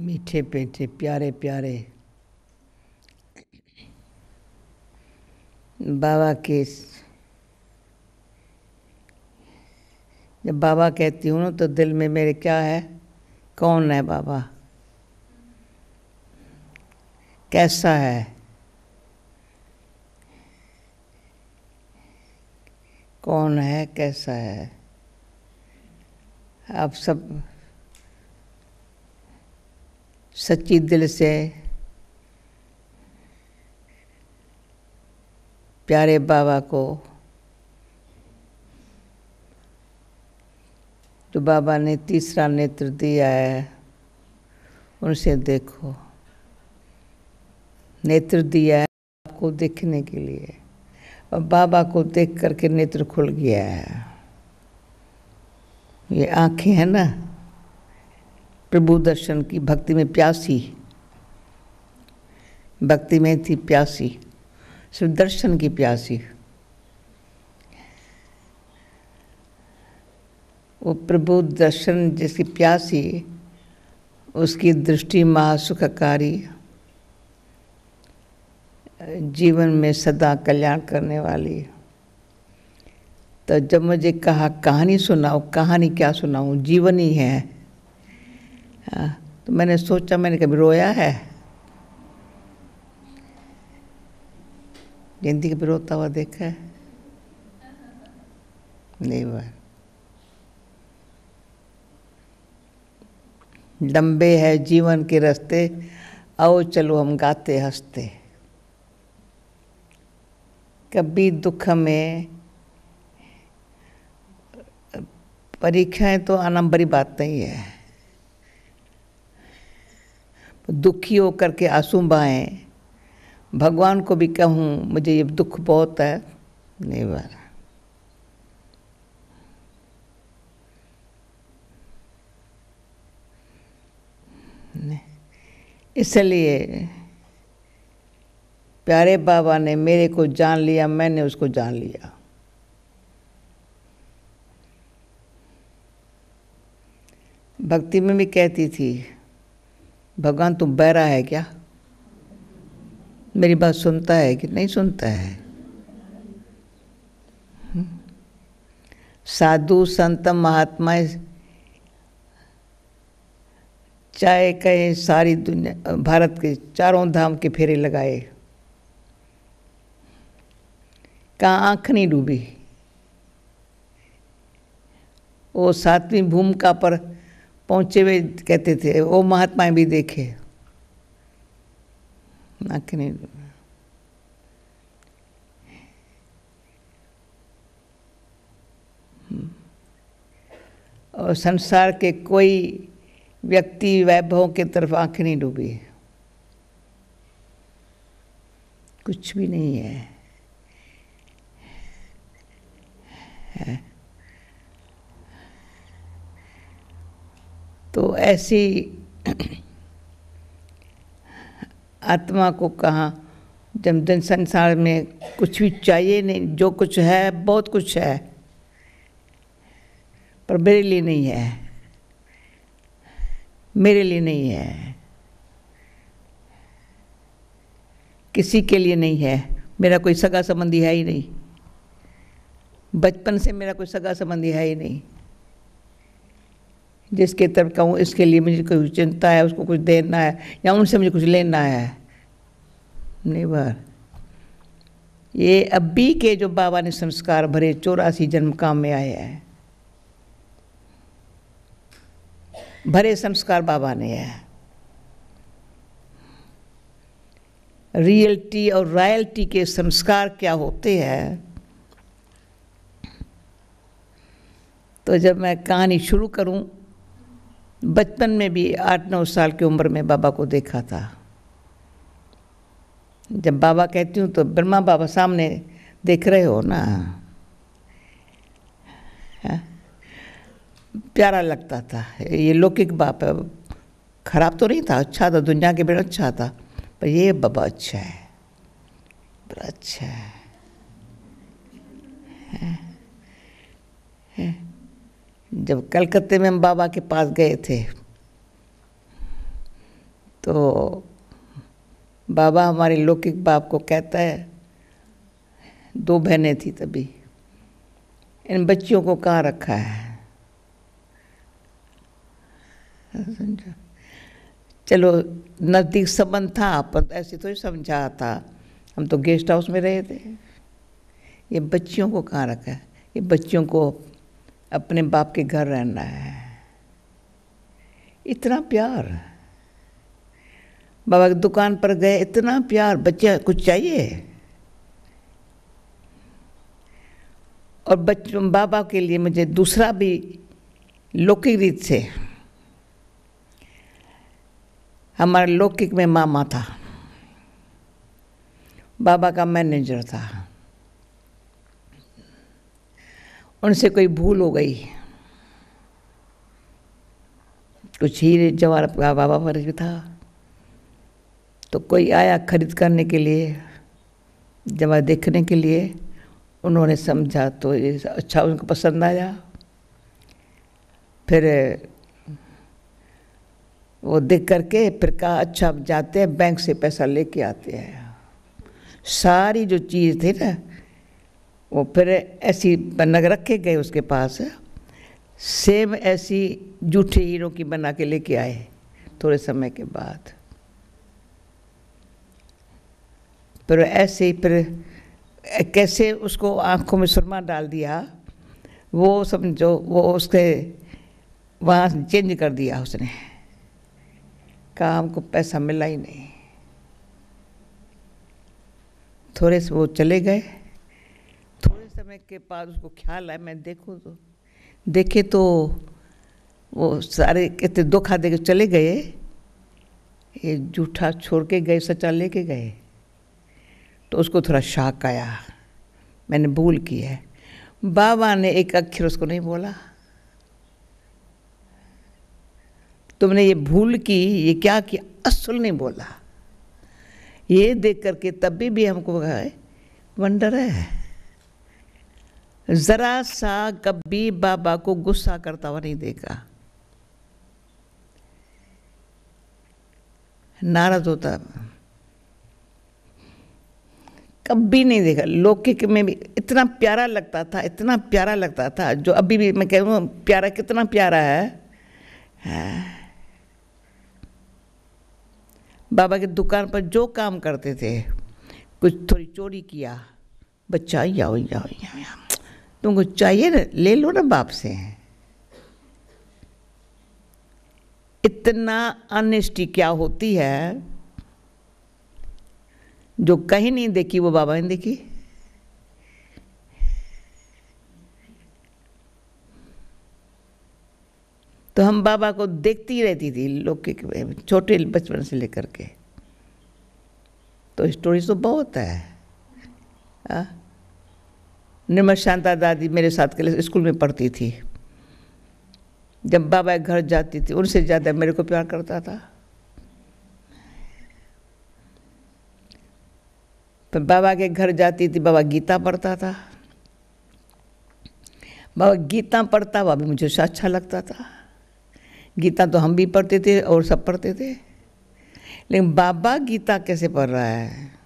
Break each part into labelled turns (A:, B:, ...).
A: मीठे पेठे प्यारे प्यारे बाबा के जब बाबा कहती हूँ तो दिल में मेरे क्या है कौन है बाबा कैसा है कौन है कैसा है आप सब सच्ची दिल से प्यारे बाबा को जो बाबा ने तीसरा नेत्र दिया है उनसे देखो नेत्र दिया है आपको देखने के लिए और बाबा को देख करके नेत्र खुल गया है ये आँखें हैं ना प्रभु दर्शन की भक्ति में प्यासी भक्ति में थी प्यासी सिर्फ दर्शन की प्यासी वो प्रभु दर्शन जिसकी प्यासी उसकी दृष्टि महासुखकारी जीवन में सदा कल्याण करने वाली तो जब मुझे कहा कहानी सुनाओ कहानी क्या सुनाऊँ जीवन ही है तो मैंने सोचा मैंने कभी रोया है जिंदगी कभी रोता हुआ देखा है नहीं बार लंबे है जीवन के रास्ते आओ चलो हम गाते हंसते कभी दुख में परीक्षाएं तो आना बड़ी बात नहीं है दुखी होकर के आंसू बहाएँ भगवान को भी कहूँ मुझे ये दुख बहुत है नहीं बार इसलिए प्यारे बाबा ने मेरे को जान लिया मैंने उसको जान लिया भक्ति में भी कहती थी भगवान तुम बहरा है क्या मेरी बात सुनता है कि नहीं सुनता है साधु संत महात्मा चाहे कहे सारी दुनिया भारत के चारों धाम के फेरे लगाए कहा आंख नहीं डूबी वो सातवीं भूमिका पर पहुंचे हुए कहते थे वो महात्माएं भी देखे नहीं और संसार के कोई व्यक्ति वैभव के तरफ आंखें नहीं डूबी कुछ भी नहीं है, है। तो ऐसी आत्मा को कहाँ जब दिन संसार में कुछ भी चाहिए नहीं जो कुछ है बहुत कुछ है पर मेरे लिए नहीं है मेरे लिए नहीं है किसी के लिए नहीं है मेरा कोई सगा संबंधी है ही नहीं बचपन से मेरा कोई सगा संबंधी है ही नहीं जिसके तरफ कहूँ इसके लिए मुझे कुछ चिंता है उसको कुछ देना है या उनसे मुझे कुछ लेना है निवार ये अभी के जो बाबा ने संस्कार भरे चौरासी जन्म काम में आए हैं भरे संस्कार बाबा ने है रियलिटी और रॉयल्टी के संस्कार क्या होते हैं तो जब मैं कहानी शुरू करूं बचपन में भी आठ नौ साल की उम्र में बाबा को देखा था जब बाबा कहती हूँ तो ब्रह्मा बाबा सामने देख रहे हो ना हाँ? प्यारा लगता था ये लौकिक बाप है खराब तो नहीं था अच्छा था दुनिया के बेड़ा अच्छा था पर ये बाबा अच्छा है बड़ा अच्छा है, है, हाँ? है। हाँ? जब कलकत्ते में हम बाबा के पास गए थे तो बाबा हमारे लौकिक बाप को कहता है दो बहनें थी तभी इन बच्चियों को कहाँ रखा है चलो नज़दीक संबंध था अपन तो ऐसे तो समझा था हम तो गेस्ट हाउस में रहे थे ये बच्चियों को कहाँ रखा है ये बच्चियों को अपने बाप के घर रहना है इतना प्यार बाबा की दुकान पर गए इतना प्यार बच्चे कुछ चाहिए और बच बाबा के लिए मुझे दूसरा भी लौकिक रीत से हमारे लौकिक में मामा था बाबा का मैनेजर था उनसे कोई भूल हो गई कुछ ही जवार बाबा पर था तो कोई आया खरीद करने के लिए जवार देखने के लिए उन्होंने समझा तो ये अच्छा उनको पसंद आया फिर वो देख करके फिर कहा अच्छा अब जाते हैं बैंक से पैसा लेके आते हैं सारी जो चीज़ थी ना वो फिर ऐसी बनक रखे गए उसके पास सेम ऐसी जूठे हीरो की बना के लेके आए थोड़े समय के बाद फिर ऐसे ही फिर कैसे उसको आंखों में सुरमा डाल दिया वो समझो वो उसके वहाँ चेंज कर दिया उसने काम को पैसा मिला ही नहीं थोड़े से वो चले गए समय के बाद उसको ख्याल आया मैं देखूँ तो देखे तो वो सारे इतने धोखा दे के चले गए ये जूठा छोड़ के गए सच्चा लेके गए तो उसको थोड़ा शाक आया मैंने भूल की है बाबा ने एक अक्षर उसको नहीं बोला तुमने ये भूल की ये क्या कि असल नहीं बोला ये देख करके तब भी, भी हमको वंडर है જરા સા કભી બાબા કો ગુસ્સા કરતા નહીં دیکھا નારાજ होता કભી નહીં دیکھا લોકિક મે ભી اتنا પ્યારા لگتا થા اتنا પ્યારા لگتا થા જો અભી ભી મે કહું પ્યારા કિતના પ્યારા હે બાબા કે દુકાન પર જો કામ karte the kuch thodi chori kiya bachaya hoya hoya तुमको चाहिए ना ले लो ना बाप से इतना अनिष्टि क्या होती है जो कहीं नहीं देखी वो बाबा ने देखी तो हम बाबा को देखती रहती थी लोग के छोटे बचपन से लेकर के तो स्टोरीज तो बहुत है आ? हाँ? निर्मल शांता दादी मेरे साथ के लिए स्कूल में पढ़ती थी जब बाबा घर जाती थी उनसे ज़्यादा मेरे को प्यार करता था तो बाबा के घर जाती थी बाबा गीता पढ़ता था बाबा गीता पढ़ता हुआ भी मुझे अच्छा लगता था गीता तो हम भी पढ़ते थे और सब पढ़ते थे लेकिन बाबा गीता कैसे पढ़ रहा है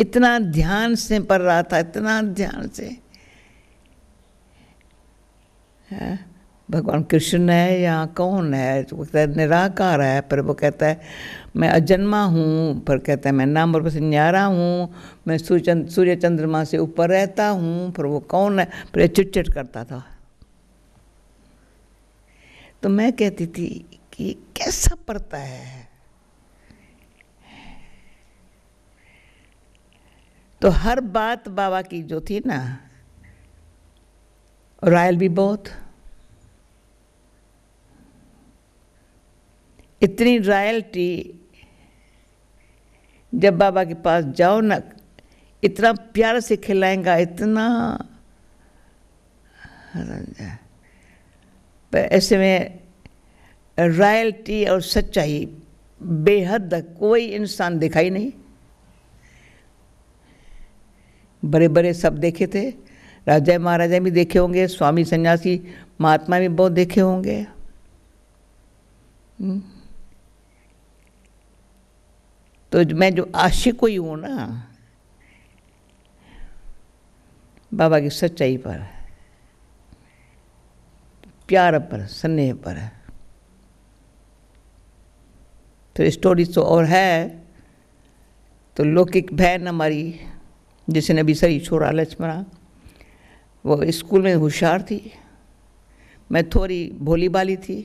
A: इतना ध्यान से पढ़ रहा था इतना ध्यान से है हाँ, भगवान कृष्ण है या कौन है तो वो कहता है निराकार है पर वो कहता है मैं अजन्मा हूँ पर कहता है मैं नाम रूप से न्यारा हूँ मैं सूर्य सूर्य चंद्रमा से ऊपर रहता हूँ पर वो कौन है पर चिटचिट करता था तो मैं कहती थी कि कैसा पड़ता है तो हर बात बाबा की जो थी ना और भी बहुत इतनी रॉयल्टी जब बाबा के पास जाओ ना इतना प्यार से खिलाएंगा इतना ऐसे में रॉयल्टी और सच्चाई बेहद कोई इंसान दिखाई नहीं बड़े बड़े सब देखे थे राजा महाराजा भी देखे होंगे स्वामी सन्यासी महात्मा भी बहुत देखे होंगे हम्म। तो मैं जो आशिक ही हूँ ना बाबा की सच्चाई पर प्यार पर स्नेह पर तो स्टोरी तो और है तो लौकिक बहन हमारी जिसे नबी सर छोरा मरा वो स्कूल में होशियार थी मैं थोड़ी भोली बाली थी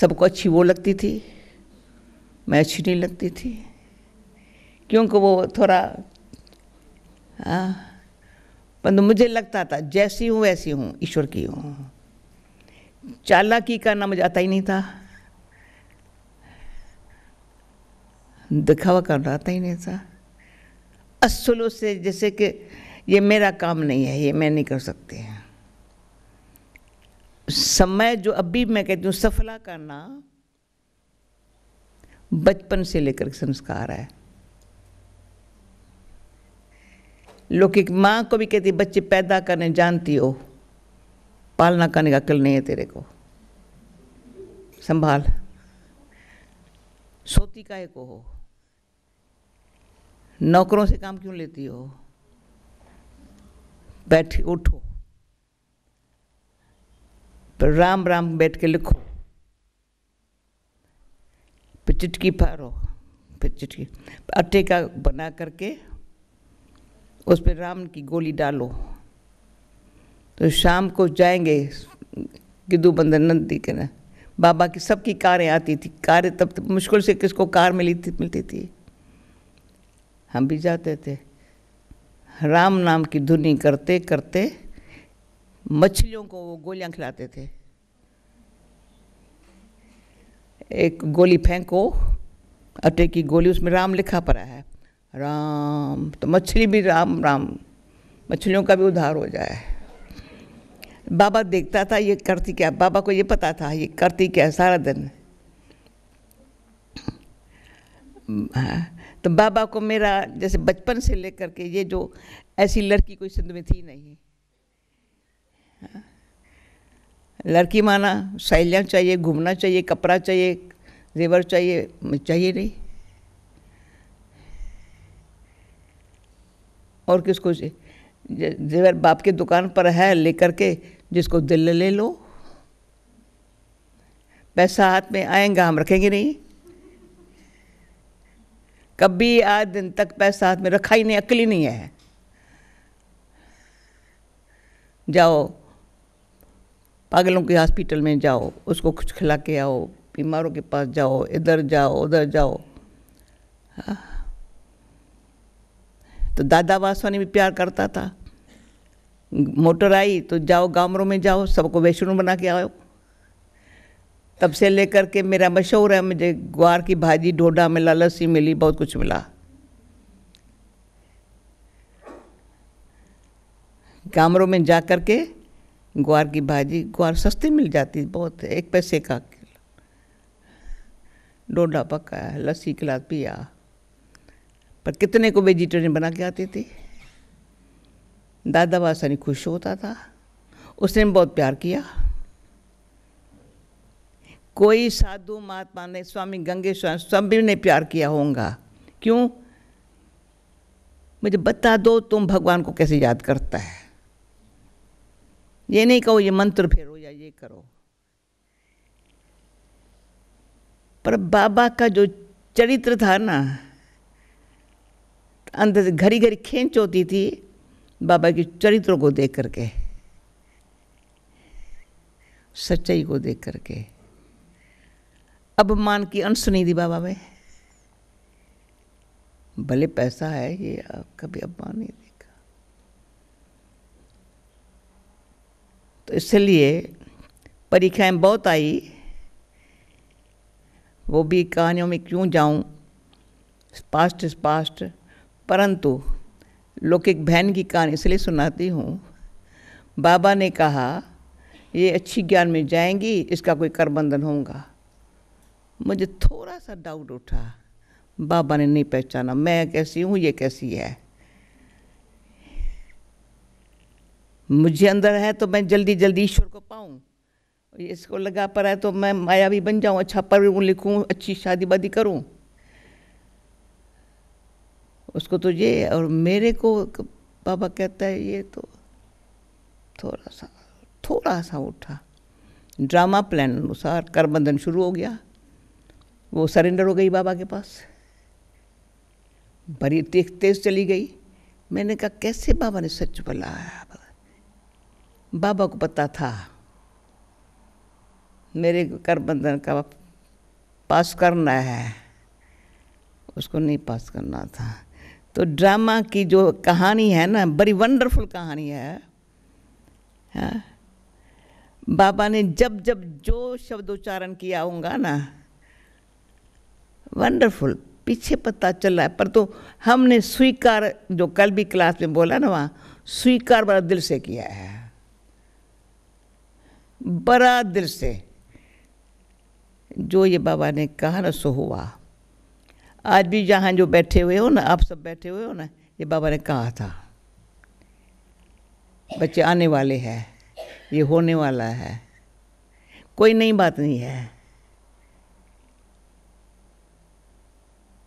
A: सबको अच्छी वो लगती थी मैं अच्छी नहीं लगती थी क्योंकि वो थोड़ा हाँ, पर मुझे लगता था जैसी हूँ वैसी हूँ ईश्वर की हूँ चालाकी का ना मुझे आता ही नहीं था दिखावा करना आता ही नहीं था असलों से जैसे कि ये मेरा काम नहीं है ये मैं नहीं कर सकती समय जो अभी मैं कहती हूँ सफला करना बचपन से लेकर संस्कार है एक माँ को भी कहती बच्चे पैदा करने जानती हो पालना करने का अकल नहीं है तेरे को संभाल सोती का को हो नौकरों से काम क्यों लेती हो बैठ उठो पर राम राम बैठ के लिखो फिर चिटकी फाड़ो फिर चिटकी अट्टे का बना करके उस पर राम की गोली डालो तो शाम को जाएंगे गिदु बंदन नंदी के ना बाबा की सबकी कारें आती थी कारें तब, तब तो मुश्किल से किसको कार मिली थी मिलती थी हम भी जाते थे राम नाम की धुनी करते करते मछलियों को वो गोलियां खिलाते थे एक गोली फेंको अटे की गोली उसमें राम लिखा पड़ा है राम तो मछली भी राम राम मछलियों का भी उद्धार हो जाए बाबा देखता था ये करती क्या बाबा को ये पता था ये करती क्या सारा दिन तो बाबा को मेरा जैसे बचपन से लेकर के ये जो ऐसी लड़की कोई सिंध में थी नहीं हाँ। लड़की माना सहेलियाँ चाहिए घूमना चाहिए कपड़ा चाहिए जेवर चाहिए चाहिए नहीं और किसको जेवर बाप के दुकान पर है लेकर के जिसको दिल ले लो पैसा हाथ में आएगा हम रखेंगे नहीं कभी आज दिन तक पैसा हाथ में रखा ही नहीं अकली नहीं है जाओ पागलों के हॉस्पिटल में जाओ उसको कुछ खिला के आओ बीमारों के पास जाओ इधर जाओ उधर जाओ हाँ। तो दादा वासवानी भी प्यार करता था मोटर आई तो जाओ गामरों में जाओ सबको वैष्णो बना के आओ तब से लेकर के मेरा मशहूर है मुझे ग्वार की भाजी ढोडा मिला लस्सी मिली बहुत कुछ मिला कमरों में जा कर के ग्वार की भाजी ग्वार सस्ती मिल जाती बहुत एक पैसे का डोडा पका लस्सी खिला पिया पर कितने को वेजिटेरियन बना के आती थी दादा बासानी खुश होता था उसने बहुत प्यार किया कोई साधु महात्मा ने स्वामी गंगेश्वर सभी ने प्यार किया होगा क्यों मुझे बता दो तुम भगवान को कैसे याद करता है ये नहीं कहो ये मंत्र फेरो या ये करो पर बाबा का जो चरित्र था ना अंदर से घड़ी घड़ी खींच होती थी बाबा के चरित्र को देख करके सच्चाई को देख करके अपमान की अनसुनी दी बाबा में भले पैसा है ये कभी अपमान नहीं देखा तो इसलिए परीक्षाएं बहुत आई वो भी कहानियों में क्यों जाऊं पास्ट इज पास्ट परंतु लौकिक बहन की कहानी इसलिए सुनाती हूँ बाबा ने कहा ये अच्छी ज्ञान में जाएंगी इसका कोई करबंधन होगा मुझे थोड़ा सा डाउट उठा बाबा ने नहीं पहचाना मैं कैसी हूँ ये कैसी है मुझे अंदर है तो मैं जल्दी जल्दी ईश्वर को पाऊँ इसको लगा पर है तो मैं माया भी बन जाऊँ अच्छा पर लिखूँ अच्छी शादी वादी करूँ उसको तो ये और मेरे को बाबा कहता है ये तो थोड़ा सा थोड़ा सा उठा ड्रामा प्लान अनुसार करबंधन शुरू हो गया वो सरेंडर हो गई बाबा के पास बड़ी तेज तेज चली गई मैंने कहा कैसे बाबा ने सच बुलाया बाबा को पता था मेरे कर बंधन का पास करना है उसको नहीं पास करना था तो ड्रामा की जो कहानी है ना बड़ी वंडरफुल कहानी है हाँ? बाबा ने जब जब जो शब्दोच्चारण किया होगा ना वंडरफुल पीछे पता चल रहा है पर तो हमने स्वीकार जो कल भी क्लास में बोला ना वहाँ स्वीकार बड़ा दिल से किया है बड़ा दिल से जो ये बाबा ने कहा ना सो हुआ आज भी जहाँ जो बैठे हुए हो ना आप सब बैठे हुए हो ना ये बाबा ने कहा था बच्चे आने वाले हैं ये होने वाला है कोई नई बात नहीं है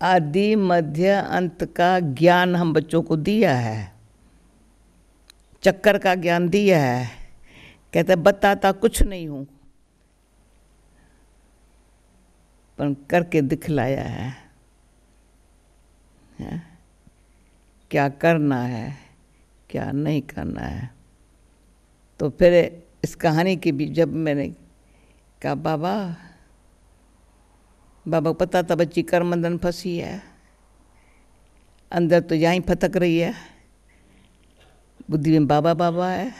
A: आदि मध्य अंत का ज्ञान हम बच्चों को दिया है चक्कर का ज्ञान दिया है कहते बताता कुछ नहीं हूँ पर करके दिखलाया है, है क्या करना है क्या नहीं करना है तो फिर इस कहानी की भी जब मैंने कहा बाबा बाबा पता था बच्ची कर बंधन फंसी है अंदर तो यहाँ ही फतक रही है बुद्धि में बाबा बाबा है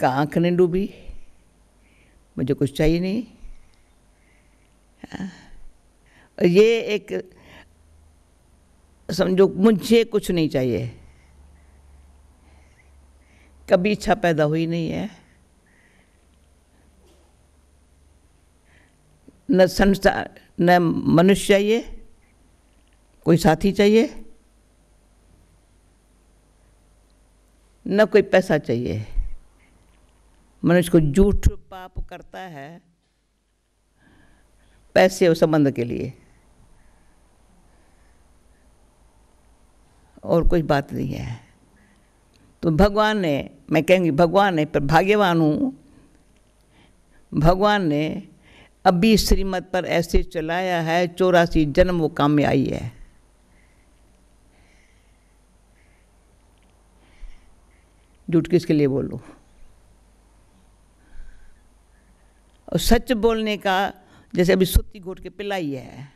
A: का आँख नहीं डूबी मुझे कुछ चाहिए नहीं और ये एक समझो मुझे कुछ नहीं चाहिए कभी इच्छा पैदा हुई नहीं है न संसार न मनुष्य चाहिए कोई साथी चाहिए न कोई पैसा चाहिए मनुष्य को झूठ पाप करता है पैसे और संबंध के लिए और कोई बात नहीं है तो भगवान ने मैं कहूँगी भगवान ने पर भाग्यवान हूँ भगवान ने अभी श्रीमत पर ऐसे चलाया है चौरासी जन्म वो काम में आई है झूठ किसके लिए बोलो और सच बोलने का जैसे अभी सुती घोट के पिलाई है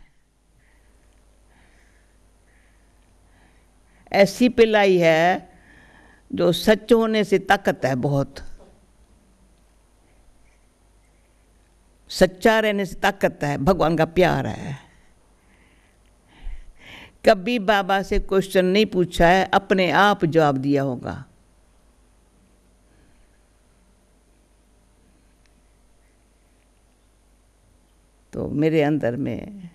A: ऐसी पिलाई है जो सच होने से ताकत है बहुत सच्चा रहने से ताकत है भगवान का प्यार है कभी बाबा से क्वेश्चन नहीं पूछा है अपने आप जवाब दिया होगा तो मेरे अंदर में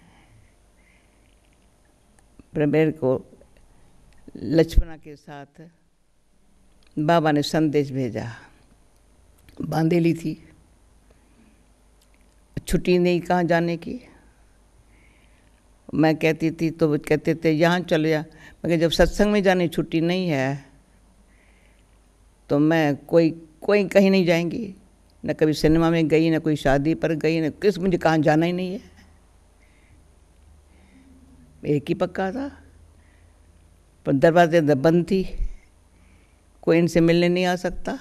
A: प्रमेर को लक्ष्मणा के साथ बाबा ने संदेश भेजा बांधे ली थी छुट्टी नहीं कहाँ जाने की मैं कहती थी तो कहते थे यहाँ चले जा मगर जब सत्संग में जाने छुट्टी नहीं है तो मैं कोई कोई कहीं नहीं जाएंगी न कभी सिनेमा में गई ना कोई शादी पर गई ना किस मुझे कहाँ जाना ही नहीं है एक ही पक्का था पर दरवाजे तो बंद थी कोई इनसे मिलने नहीं आ सकता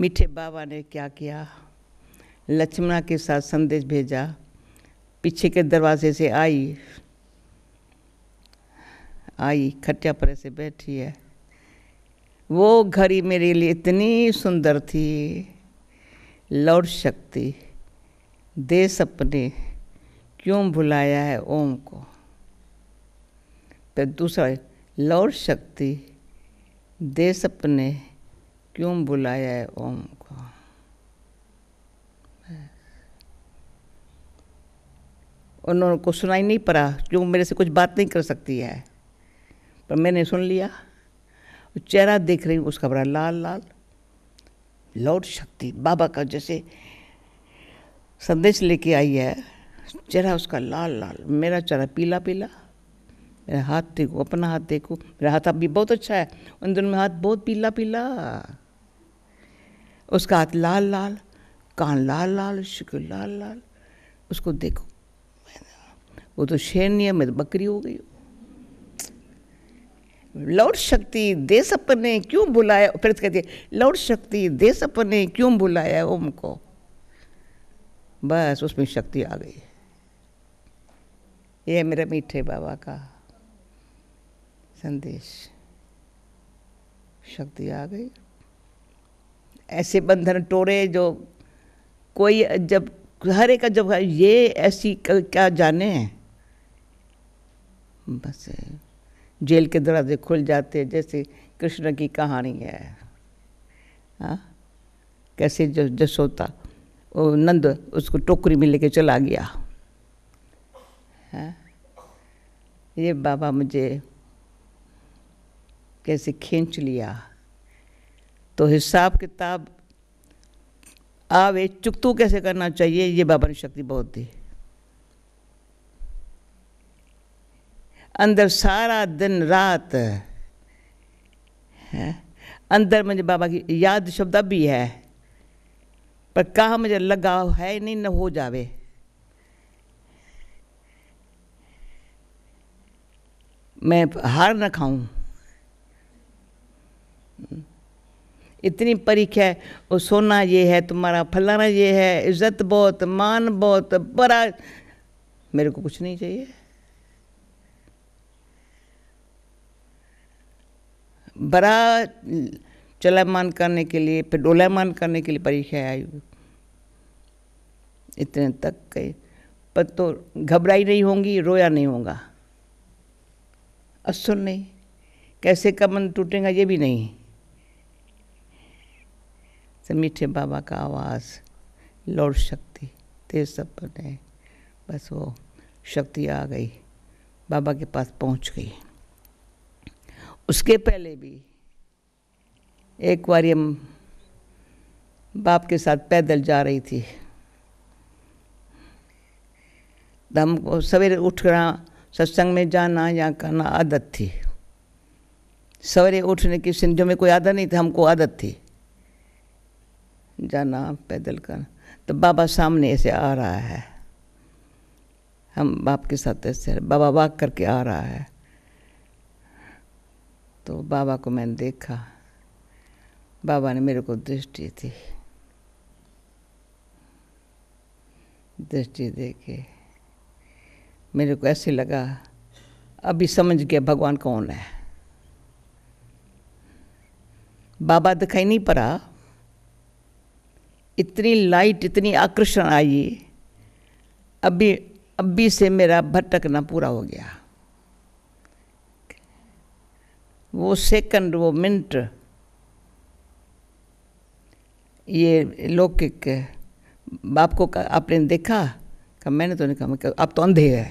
A: मीठे बाबा ने क्या किया लक्ष्मणा के साथ संदेश भेजा पीछे के दरवाजे से आई आई खटिया पर से बैठी है वो घड़ी मेरे लिए इतनी सुंदर थी लौट शक्ति दे सपने क्यों भुलाया है ओम को फिर दूसरा लौट शक्ति दे सपने क्यों बुलाया है ओम को उनको सुनाई नहीं पड़ा जो मेरे से कुछ बात नहीं कर सकती है पर मैंने सुन लिया चेहरा देख रही हूँ उसका बड़ा लाल लाल लौट शक्ति बाबा का जैसे संदेश लेके आई है चेहरा उसका लाल लाल मेरा चेहरा पीला पीला मेरा हाथ देखो अपना हाथ देखो मेरा हाथ अभी बहुत अच्छा है उन दिनों में हाथ बहुत पीला पीला उसका हाथ लाल लाल कान लाल लाल शिकल लाल लाल उसको देखो वो तो शेरनी है मैं तो बकरी हो गई लौट शक्ति दे सपने क्यों बुलाया फिर कहती है लौट शक्ति दे सपने क्यों बुलाया ओम को बस उसमें शक्ति आ गई यह मेरे मीठे बाबा का संदेश शक्ति आ गई ऐसे बंधन टोरे जो कोई जब हर एक का जब ये ऐसी क्या जाने हैं बस जेल के दरवाजे खुल जाते जैसे कृष्ण की कहानी है हाँ कैसे जसोता वो नंद उसको टोकरी में लेके चला गया है हाँ? ये बाबा मुझे कैसे खींच लिया तो हिसाब किताब आवे चुकतू कैसे करना चाहिए ये बाबा ने शक्ति बहुत दी अंदर सारा दिन रात है अंदर मुझे बाबा की याद शब्द भी है पर कहा मुझे लगाव है नहीं न हो जावे मैं हार न खाऊं इतनी परीक्षा है वो सोना ये है तुम्हारा फलाना ये है इज्जत बहुत मान बहुत बड़ा मेरे को कुछ नहीं चाहिए बड़ा चलायमान करने के लिए फिर डोलायमान करने के लिए परीक्षा आई इतने तक गए पर तो घबराई नहीं होंगी रोया नहीं होगा असुर नहीं कैसे कमन टूटेगा ये भी नहीं मीठे बाबा का आवाज़ लौट शक्ति तेज सब पर बस वो शक्ति आ गई बाबा के पास पहुंच गई उसके पहले भी एक बार हम बाप के साथ पैदल जा रही थी तो को सवेरे उठना सत्संग में जाना या करना आदत थी सवेरे उठने की सिंधु में कोई आदत नहीं थी हमको आदत थी जाना पैदल करना तो बाबा सामने ऐसे आ रहा है हम बाप के साथ ऐसे बाबा वाक करके आ रहा है तो बाबा को मैंने देखा बाबा ने मेरे को दृष्टि थी दृष्टि दे के मेरे को ऐसे लगा अभी समझ गया भगवान कौन है बाबा दिखाई नहीं पड़ा इतनी लाइट इतनी आकर्षण आई अभी अभी से मेरा भटकना पूरा हो गया वो सेकंड वो मिनट ये लौकिक बाप को आपने देखा कहा मैंने तो नहीं कहा आप तो अंधे हैं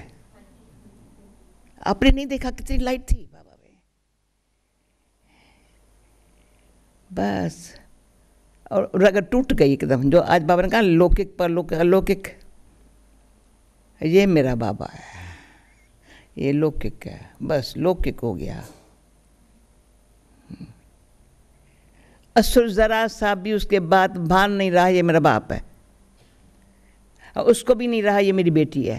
A: आपने नहीं देखा कितनी लाइट थी बाबा में बस और अगर टूट गई एकदम जो आज बाबा ने कहा लौकिक पर लौक अलौकिक ये मेरा बाबा है ये लौकिक है बस लौकिक हो गया असुर ज़रा सा भी उसके बाद भान नहीं रहा ये मेरा बाप है और उसको भी नहीं रहा ये मेरी बेटी है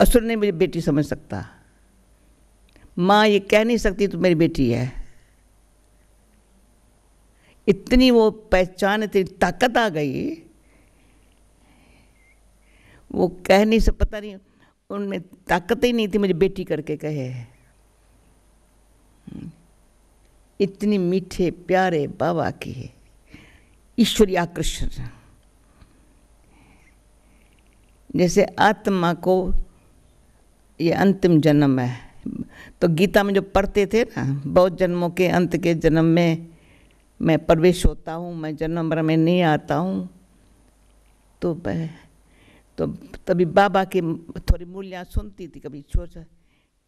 A: असुर नहीं मेरी बेटी समझ सकता माँ ये कह नहीं सकती तो मेरी बेटी है इतनी वो पहचान इतनी ताकत आ गई वो कह नहीं सब पता नहीं उनमें ताकत ही नहीं थी मुझे बेटी करके कहे इतने मीठे प्यारे बाबा की है ईश्वरी आकर्षण जैसे आत्मा को ये अंतिम जन्म है तो गीता में जो पढ़ते थे ना बहुत जन्मों के अंत के जन्म में मैं प्रवेश होता हूँ मैं जन्म भर में नहीं आता हूँ तो तो तभी बाबा की थोड़ी मूल्यां सुनती थी कभी छोटा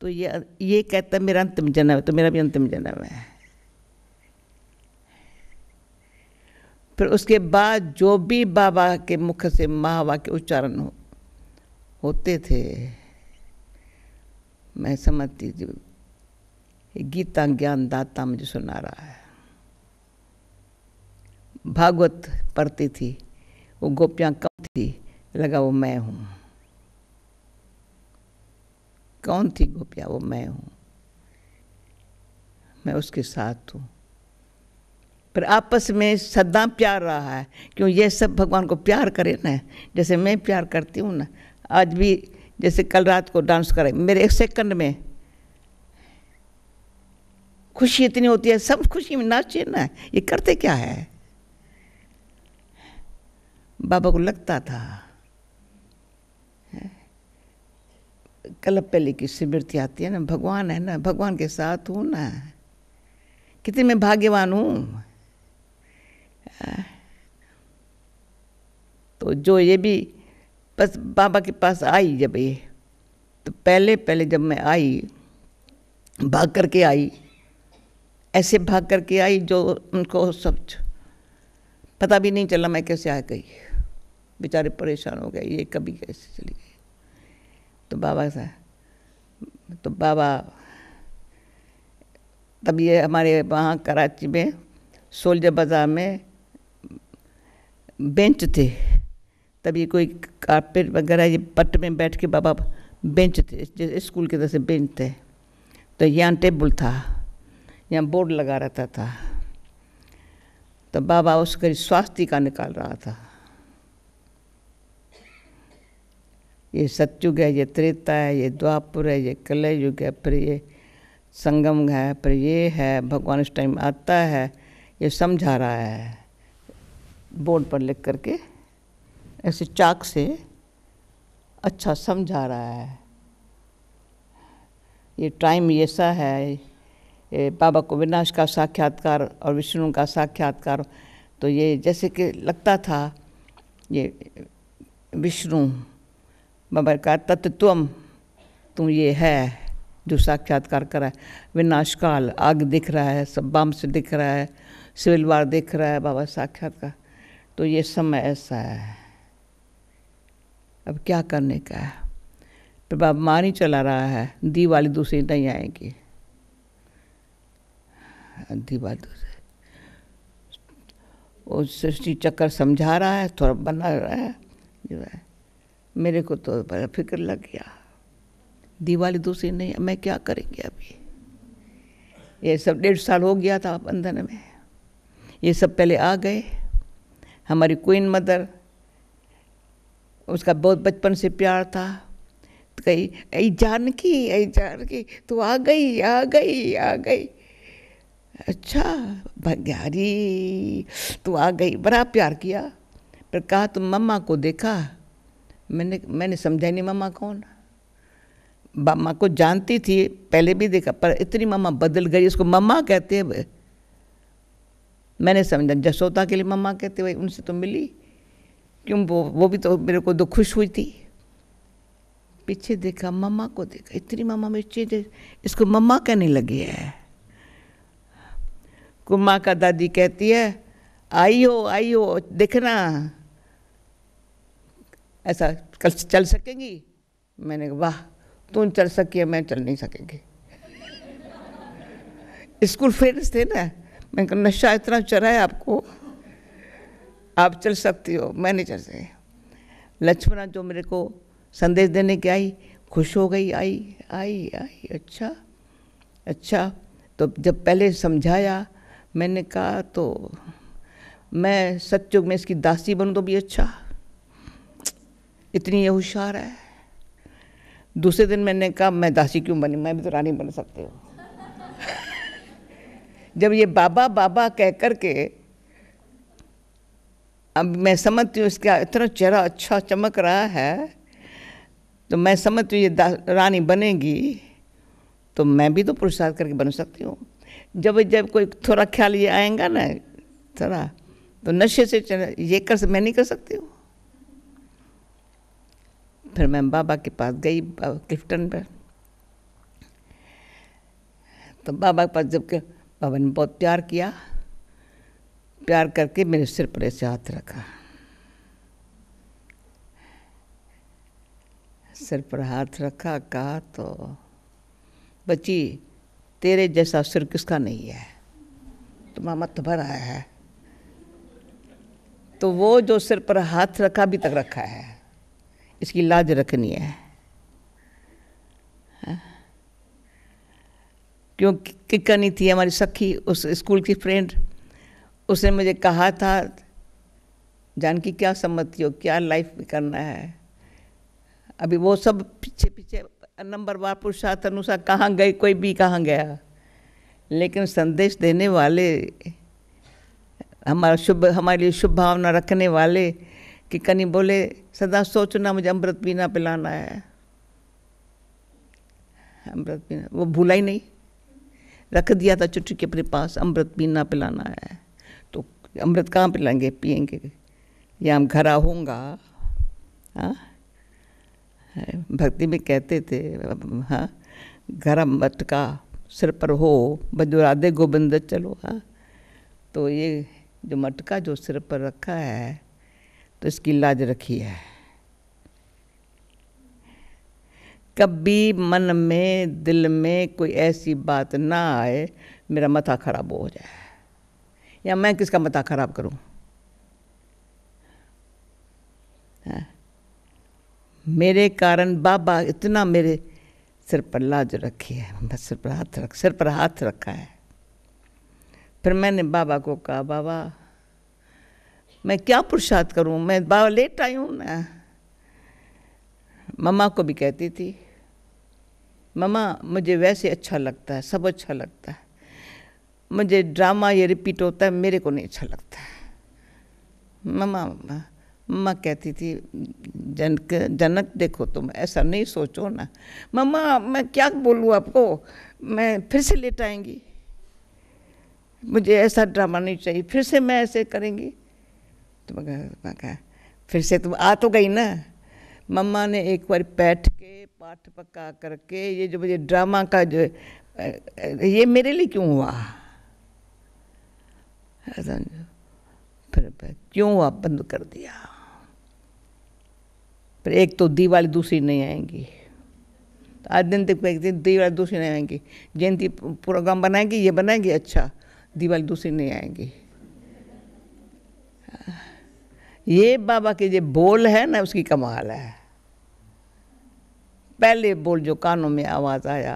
A: तो ये ये कहता मेरा अंतिम जन्म है तो मेरा भी अंतिम जन्म है फिर उसके बाद जो भी बाबा के मुख से महावा के उच्चारण हो होते थे मैं समझती थी गीता ज्ञान दाता मुझे सुना रहा है भागवत पढ़ती थी वो गोपियाँ कम थी लगा वो मैं हूँ कौन थी गोपिया वो मैं हूँ मैं उसके साथ हूँ पर आपस में सदा प्यार रहा है क्यों ये सब भगवान को प्यार करें ना जैसे मैं प्यार करती हूँ ना आज भी जैसे कल रात को डांस करें मेरे एक सेकंड में खुशी इतनी होती है सब खुशी में नाचे ना ये करते क्या है बाबा को लगता था पहले की स्मृति आती है ना भगवान है ना भगवान के साथ हूँ ना कितने मैं भाग्यवान हूँ तो जो ये भी बस बाबा के पास आई जब ये तो पहले पहले जब मैं आई भाग करके आई ऐसे भाग करके आई जो उनको सब पता भी नहीं चला मैं कैसे आ गई बेचारे परेशान हो गए ये कभी कैसे चली गई तो बाबा सा तो बाबा तब ये हमारे वहाँ कराची में सोल्जर बाज़ार में बेंच थे तब ये कोई कारपेट वगैरह ये पट में बैठ के बाबा बेंच थे स्कूल की तरह से बेंच थे तो यहाँ टेबल था यहाँ बोर्ड लगा रहता था तो बाबा उसके स्वास्थ्य का निकाल रहा था ये सत्युग है ये त्रेता है ये द्वापुर है ये कलयुग युग है फिर ये संगम है फिर ये है भगवान इस टाइम आता है ये समझा रहा है बोर्ड पर लिख करके ऐसे चाक से अच्छा समझा रहा है ये टाइम ऐसा है ये बाबा को विनाश का साक्षात्कार और विष्णु का साक्षात्कार तो ये जैसे कि लगता था ये विष्णु बाबा का तत्त्वम तुम ये है जो साक्षात्कार करा है विनाश काल आग दिख रहा है सब बाम से दिख रहा है सिविल वार दिख रहा है बाबा साक्षात्कार तो ये समय ऐसा है अब क्या करने का है प्रभाव मान ही चला रहा है दिवाली दूसरी नहीं आएगी हाँ, दीवाली दूसरी वो सृष्टि चक्कर समझा रहा है थोड़ा बना रहा है जो है मेरे को तो बड़ा फिक्र लग गया दिवाली दूसरी नहीं मैं क्या करेंगे अभी ये सब डेढ़ साल हो गया था बंधन में ये सब पहले आ गए हमारी क्वीन मदर उसका बहुत बचपन से प्यार था तो कही ऐ जानकी ऐ जानकी तू आ गई आ गई आ गई अच्छा भग्यारी तू आ गई बड़ा प्यार किया पर कहा तुम मम्मा को देखा मैंने मैंने समझा नहीं मम्मा कौन मम्मा को जानती थी पहले भी देखा पर इतनी मम्मा बदल गई उसको मम्मा कहते हैं मैंने समझा जसोता के लिए मम्मा कहते भाई उनसे तो मिली क्यों वो वो भी तो मेरे को तो खुश हुई थी पीछे देखा मम्मा को देखा इतनी मम्मा में चीज इसको मम्मा कहने लगी है कुम्मा का दादी कहती है आई हो आई हो देखना ऐसा कल चल सकेंगी मैंने कहा वाह तू चल सकी है मैं चल नहीं सकेंगी स्कूल फ्रेंड्स थे ना मैंने कहा नशा इतना चढ़ा है आपको आप चल सकती हो मैं नहीं चल सकती लक्ष्मणा जो मेरे को संदेश देने की आई खुश हो गई आई आई आई अच्छा अच्छा तो जब पहले समझाया मैंने कहा तो मैं सचयुग में इसकी दासी बनूँ तो भी अच्छा इतनी ये होशियार है दूसरे दिन मैंने कहा मैं दासी क्यों बनी मैं भी तो रानी बन सकती हूँ जब ये बाबा बाबा कह कर के अब मैं समझती हूँ इसका इतना चेहरा अच्छा चमक रहा है तो मैं समझती हूँ ये रानी बनेगी तो मैं भी तो पुरुषार्थ करके बन सकती हूँ जब जब कोई थोड़ा ख्याल ये आएगा ना थोड़ा तो नशे से ये कर मैं नहीं कर सकती हूँ फिर मैं बाबा के पास गई क्लिफ्टन पर तो बाबा के पास जब बाबा ने बहुत प्यार किया प्यार करके मेरे सिर पर ऐसे हाथ रखा सिर पर हाथ रखा कहा तो बच्ची तेरे जैसा सिर किसका नहीं है तो मामा आया है तो वो जो सिर पर हाथ रखा अभी तक रखा है इसकी लाज रखनी है, है? हाँ? क्योंकि कनी थी हमारी सखी उस स्कूल की फ्रेंड उसने मुझे कहा था जानकी क्या सम्मति हो क्या लाइफ में करना है अभी वो सब पीछे पीछे नंबर वार पुरुषार्थ अनुसार कहाँ गए कोई भी कहाँ गया लेकिन संदेश देने वाले हमारा शुभ हमारे लिए शुभ भावना रखने वाले कि कनी बोले सदा सोचना मुझे अमृत पीना पिलाना है अमृत पीना वो भूला ही नहीं रख दिया था चुटकी के अपने पास अमृत पीना पिलाना है तो अमृत कहाँ पिलाएंगे पियेंगे या हम घर होंगा हाँ भक्ति में कहते थे हाँ घर मटका सिर पर हो बजो राधे गोविंद चलो हाँ तो ये जो मटका जो सिर पर रखा है तो इसकी लाज रखी है कभी मन में दिल में कोई ऐसी बात ना आए मेरा मथा खराब हो जाए या मैं किसका मथा खराब करूं है? हाँ। मेरे कारण बाबा इतना मेरे सिर पर लाज रखी है बस सिर पर हाथ रख सिर पर हाथ रखा है फिर मैंने बाबा को कहा बाबा मैं क्या पुरुषार्थ करूं मैं बाबा लेट आई हूँ ना मम्मा को भी कहती थी मम्मा मुझे वैसे अच्छा लगता है सब अच्छा लगता है मुझे ड्रामा ये रिपीट होता है मेरे को नहीं अच्छा लगता है मम्मा मम्मा कहती थी जनक जनक देखो तुम ऐसा नहीं सोचो ना मम्मा मैं क्या बोलूँ आपको मैं फिर से लेट आएंगी मुझे ऐसा ड्रामा नहीं चाहिए फिर से मैं ऐसे करेंगी तो मैं कहा फिर से तुम आ तो गई ना मम्मा ने एक बार बैठ के पाठ पक्का करके ये जो मुझे ड्रामा का जो ये मेरे लिए क्यों हुआ फिर क्यों हुआ बंद कर दिया फिर एक तो दिवाली दूसरी नहीं आएंगी तो आज दिन तक तो एक दिन दिवाली दूसरी नहीं आएंगी जयंती प्रोग्राम बनाएंगी ये बनाएंगी अच्छा दिवाली दूसरी नहीं आएंगी ये बाबा के जो बोल है ना उसकी कमाल है पहले बोल जो कानों में आवाज़ आया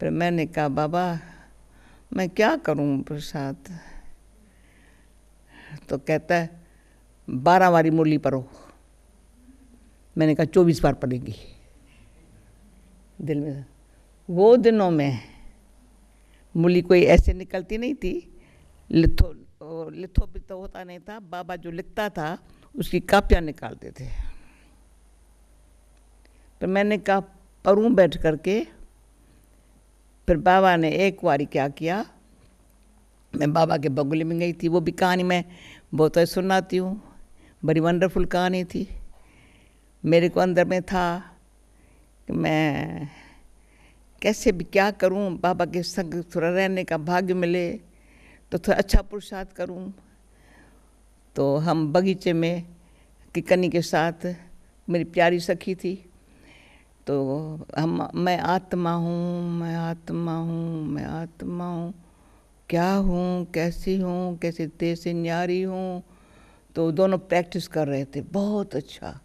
A: फिर मैंने कहा बाबा मैं क्या करूं प्रसाद तो कहता है बारह बारी मुरली पढ़ो मैंने कहा चौबीस बार पड़ेगी दिल में वो दिनों में मुरली कोई ऐसे निकलती नहीं थी लिथो लिथो पिथो तो होता नहीं था बाबा जो लिखता था उसकी कापियाँ निकालते थे तो मैंने कहा परूँ बैठ करके फिर बाबा ने एक बारी क्या किया मैं बाबा के बगुले में गई थी वो भी कहानी मैं बहुत सुनाती हूँ बड़ी वंडरफुल कहानी थी मेरे को अंदर में था कि मैं कैसे भी क्या करूँ बाबा के संग थोड़ा रहने का भाग्य मिले तो थोड़ा अच्छा पुरुषार्थ करूँ तो हम बगीचे में किकनी के साथ मेरी प्यारी सखी थी तो हम मैं आत्मा हूँ मैं आत्मा हूँ मैं आत्मा हूँ क्या हूँ कैसी हूँ कैसे तेज से न्यारी हूँ तो दोनों प्रैक्टिस कर रहे थे बहुत अच्छा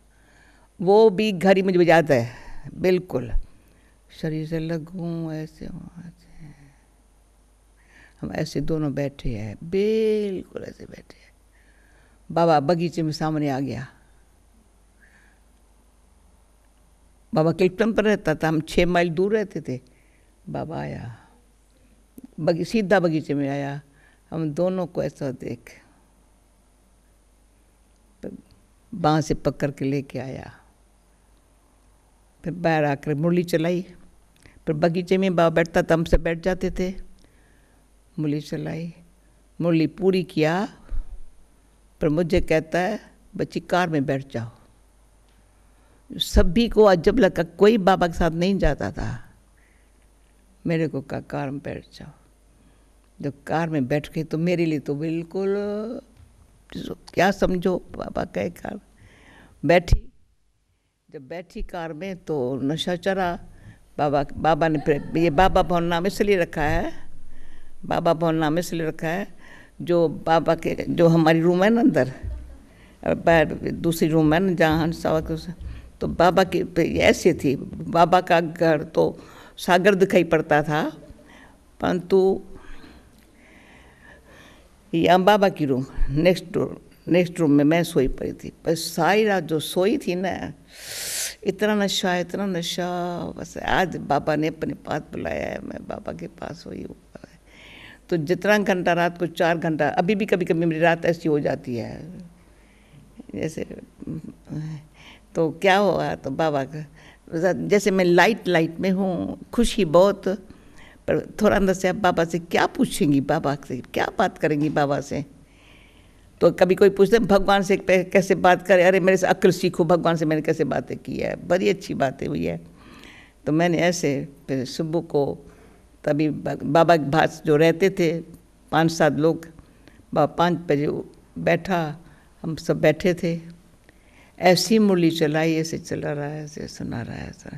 A: वो भी घर ही मुझे बजाता है बिल्कुल शरीर से लगूँ ऐसे हूँ हम ऐसे दोनों बैठे हैं बिल्कुल ऐसे बैठे हैं बाबा बगीचे में सामने आ गया बाबा क्लिप्टन पर रहता था हम छः माइल दूर रहते थे बाबा आया बगी सीधा बगीचे में आया हम दोनों को ऐसा देख बाँ से पकड़ के लेके आया फिर बाहर आकर मुरली चलाई फिर बगीचे में बाबा बैठता था हमसे बैठ जाते थे मुरली चलाई मुरली पूरी किया पर मुझे कहता है बच्ची कार में बैठ जाओ सभी को अजब लगा कोई बाबा के साथ नहीं जाता था मेरे को कहा कार में बैठ जाओ जब कार में बैठ गई तो मेरे लिए तो बिल्कुल क्या समझो बाबा कहे कार बैठी जब बैठी कार में तो नशा चढ़ा बाबा बाबा ने ये बाबा भवन नाम इसलिए रखा है बाबा भवन नाम इसलिए रखा है जो बाबा के जो हमारी रूम है ना अंदर दूसरी रूम है ना जहाँ सावा के तो बाबा की ऐसे थी बाबा का घर तो सागर दिखाई पड़ता था परंतु यहाँ बाबा की room next room next room में मैं सोई पड़ी थी पर सारी रात जो सोई थी ना इतना नशा इतना नशा बस आज बाबा ने अपने पास बुलाया है मैं बाबा के पास हुई हूँ तो जितना घंटा रात को चार घंटा अभी भी कभी कभी मेरी रात ऐसी हो जाती है जैसे तो क्या हुआ तो बाबा का जैसे मैं लाइट लाइट में हूँ खुशी बहुत पर थोड़ा अंदर से आप बाबा से क्या पूछेंगी बाबा से क्या बात करेंगी बाबा से तो कभी कोई पूछते भगवान से कैसे बात करें अरे मेरे से अक्ल सीखो भगवान से मैंने कैसे बातें की है बड़ी अच्छी बातें हुई है तो मैंने ऐसे फिर सुबह को तभी बाबा के जो रहते थे पांच सात लोग बाबा पाँच बजे बैठा हम सब बैठे थे ऐसी मुरली चलाई ऐसे चला रहा है ऐसे सुना रहा है ऐसा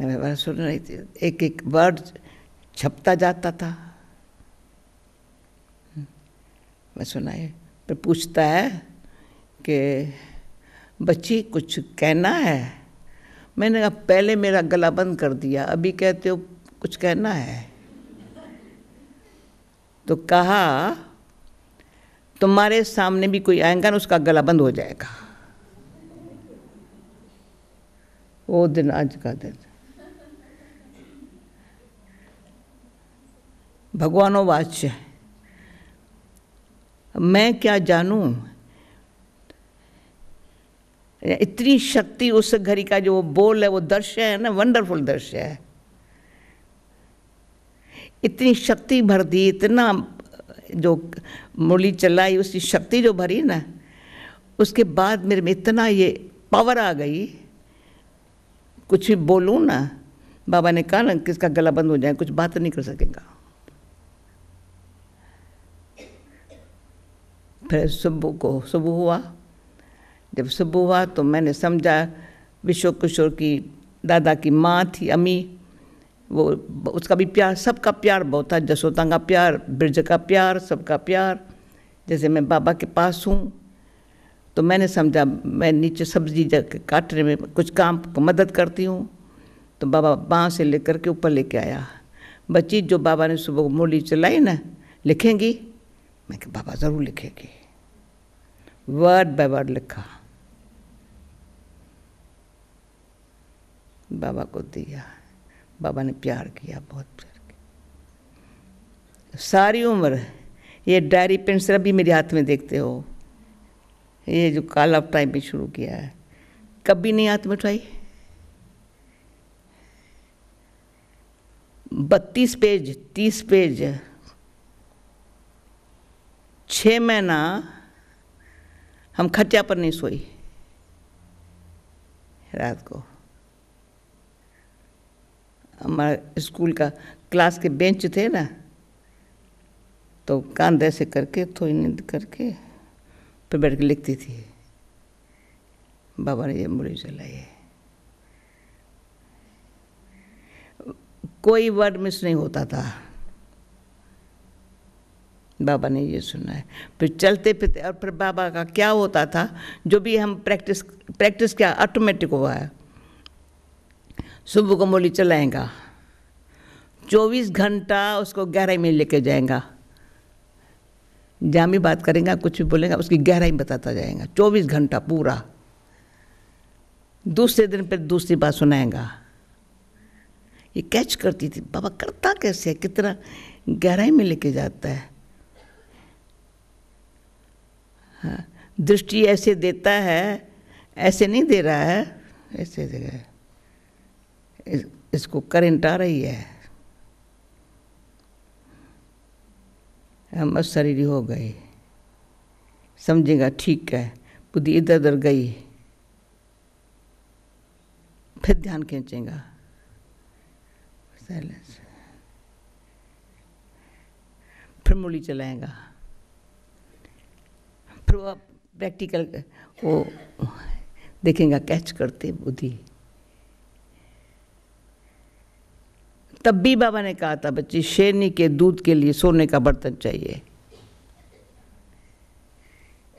A: मैं बार सुन रही थी एक एक वर्ड छपता जाता था हम्म, मैं सुनाई पर पूछता है कि बच्ची कुछ कहना है मैंने कहा पहले मेरा गला बंद कर दिया अभी कहते हो कुछ कहना है तो कहा तुम्हारे सामने भी कोई आएगा ना उसका गला बंद हो जाएगा वो दिन आज का दिन भगवानों वाच्य मैं क्या जानू इतनी शक्ति उस घड़ी का जो बोल है वो दृश्य है ना वंडरफुल दृश्य है इतनी शक्ति भर दी इतना जो मुरली चलाई उसकी शक्ति जो भरी ना उसके बाद मेरे में इतना ये पावर आ गई कुछ भी बोलूँ ना बाबा ने कहा ना किसका गला बंद हो जाए कुछ बात नहीं कर सकेगा फिर सुबह को सुबह हुआ जब सुबह हुआ तो मैंने समझा विश्व किशोर की दादा की माँ थी अम्मी वो उसका भी प्यार सबका प्यार बहुत था जसोता का प्यार ब्रज का प्यार सबका प्यार जैसे मैं बाबा के पास हूँ तो मैंने समझा मैं नीचे सब्जी काटने में कुछ काम को मदद करती हूँ तो बाबा बाँ से लेकर के ऊपर लेके आया बच्ची जो बाबा ने सुबह मूली चलाई ना लिखेंगी मैं बाबा ज़रूर लिखेगी वर्ड बाय वर्ड लिखा बाबा को दिया बाबा ने प्यार किया बहुत प्यार किया सारी उम्र ये डायरी पेन सिर्फ भी मेरे हाथ में देखते हो ये जो काल ऑफ टाइम भी शुरू किया है कभी नहीं हाथ में उठाई बत्तीस पेज तीस पेज छ महीना हम खटिया पर नहीं सोई रात को हमारा स्कूल का क्लास के बेंच थे ना तो कान ऐसे करके थोड़ी नींद करके फिर बैठ के लिखती थी बाबा ने ये मुड़ी चलाई कोई वर्ड मिस नहीं होता था बाबा ने ये सुना है फिर चलते फिरते और फिर बाबा का क्या होता था जो भी हम प्रैक्टिस प्रैक्टिस क्या ऑटोमेटिक हुआ है सुबह को मोली चलाएंगा चौबीस घंटा उसको गहराई में लेके जाएगा भी बात करेंगे कुछ भी बोलेगा उसकी गहराई बताता जाएगा चौबीस घंटा पूरा दूसरे दिन फिर दूसरी बात सुनाएगा ये कैच करती थी बाबा करता कैसे है कितना गहराई में लेके जाता है हाँ दृष्टि ऐसे देता है ऐसे नहीं दे रहा है ऐसे दे है इसको करंट आ रही है हम शरीर हो गए समझेगा ठीक है बुद्धि इधर उधर गई फिर ध्यान खींचेगा साइलेंस फिर मुड़ी चलाएगा फिर वो प्रैक्टिकल वो देखेगा कैच करते बुद्धि तब भी बाबा ने कहा था बच्ची शेरनी के दूध के लिए सोने का बर्तन चाहिए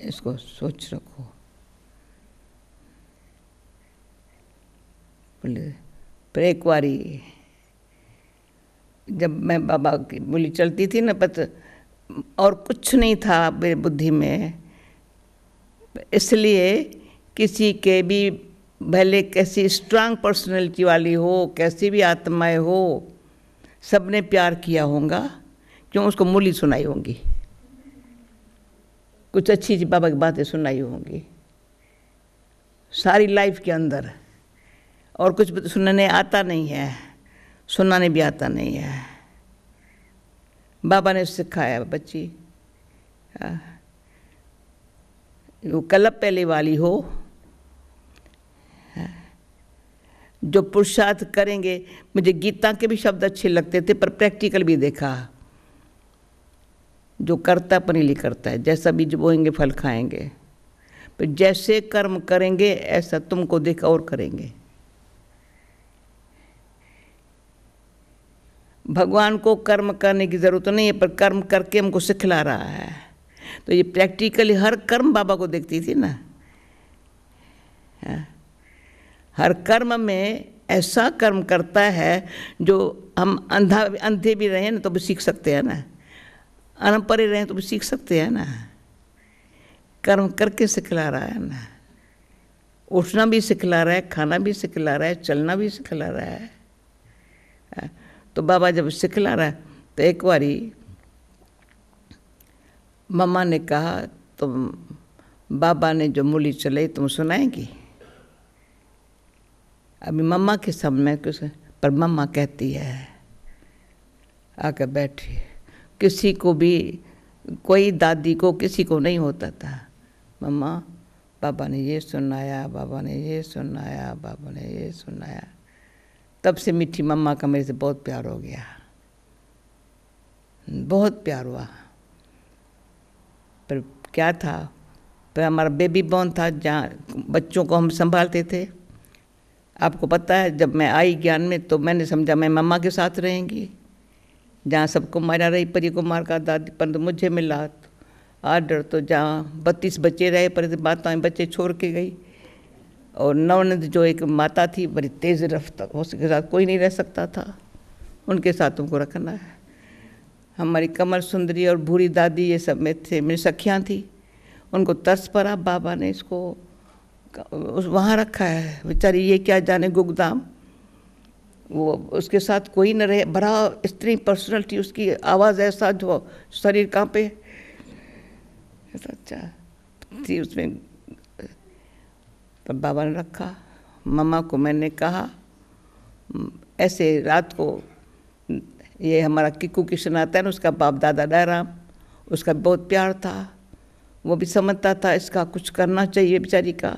A: इसको सोच रखो पर एक बारी जब मैं बाबा की बोली चलती थी ना पत और कुछ नहीं था मेरे बुद्धि में इसलिए किसी के भी भले कैसी स्ट्रांग पर्सनैलिटी वाली हो कैसी भी आत्माएं हो सब ने प्यार किया होगा क्यों उसको मूली सुनाई होंगी कुछ अच्छी बाबा की बातें सुनाई होंगी सारी लाइफ के अंदर और कुछ सुनने आता नहीं है सुनाने भी आता नहीं है बाबा ने सिखाया बच्ची हाँ। वो कलब पहले वाली हो जो पुरुषार्थ करेंगे मुझे गीता के भी शब्द अच्छे लगते थे पर प्रैक्टिकल भी देखा जो करता अपने लिए करता है जैसा बीज बोएंगे फल खाएंगे पर जैसे कर्म करेंगे ऐसा तुमको देख और करेंगे भगवान को कर्म करने की ज़रूरत नहीं है पर कर्म करके हमको सिखला रहा है तो ये प्रैक्टिकली हर कर्म बाबा को देखती थी ना हाँ। हर कर्म में ऐसा कर्म करता है जो हम अंधा अंधे भी रहें ना तो भी सीख सकते हैं ना अनपरे रहें तो भी सीख सकते हैं ना कर्म करके सिखला रहा है ना उठना भी सिखला रहा है खाना भी सिखला रहा है चलना भी सिखला रहा है हाँ, तो बाबा जब सिखला रहा है तो एक बारी मम्मा ने कहा तुम बाबा ने जो मूली चलाई तुम सुनाएगी अभी मम्मा के सामने कुछ पर मम्मा कहती है आकर बैठी किसी को भी कोई दादी को किसी को नहीं होता था मम्मा बाबा ने ये सुनाया बाबा ने ये सुनाया बाबा ने ये सुनाया तब से मीठी मम्मा का मेरे से बहुत प्यार हो गया बहुत प्यार हुआ पर क्या था पर हमारा बेबी बॉन था जहाँ बच्चों को हम संभालते थे आपको पता है जब मैं आई ज्ञान में तो मैंने समझा मैं मम्मा के साथ रहेंगी जहाँ सबको मारा रही परी को मार का दादी पर मुझे मिला तो आर्डर तो जहाँ बत्तीस बच्चे रहे पर माताएँ बच्चे छोड़ के गई और नवनंद जो एक माता थी बड़ी तेज़ रफ्तार उसके साथ कोई नहीं रह सकता था उनके साथ उनको रखना है हमारी कमर सुंदरी और भूरी दादी ये सब में थे मेरी सखियाँ थी उनको तर्स पड़ा बाबा ने इसको उस वहाँ रखा है बेचारी ये क्या जाने गुगदाम वो उसके साथ कोई न रहे बड़ा स्त्री पर्सनैलिटी उसकी आवाज़ ऐसा जो शरीर पे ऐसा अच्छा थी उसमें पर बाबा ने रखा मम्मा को मैंने कहा ऐसे रात को ये हमारा किक्कू किशन आता है ना उसका बाप दादा डायराम उसका बहुत प्यार था वो भी समझता था इसका कुछ करना चाहिए बेचारी का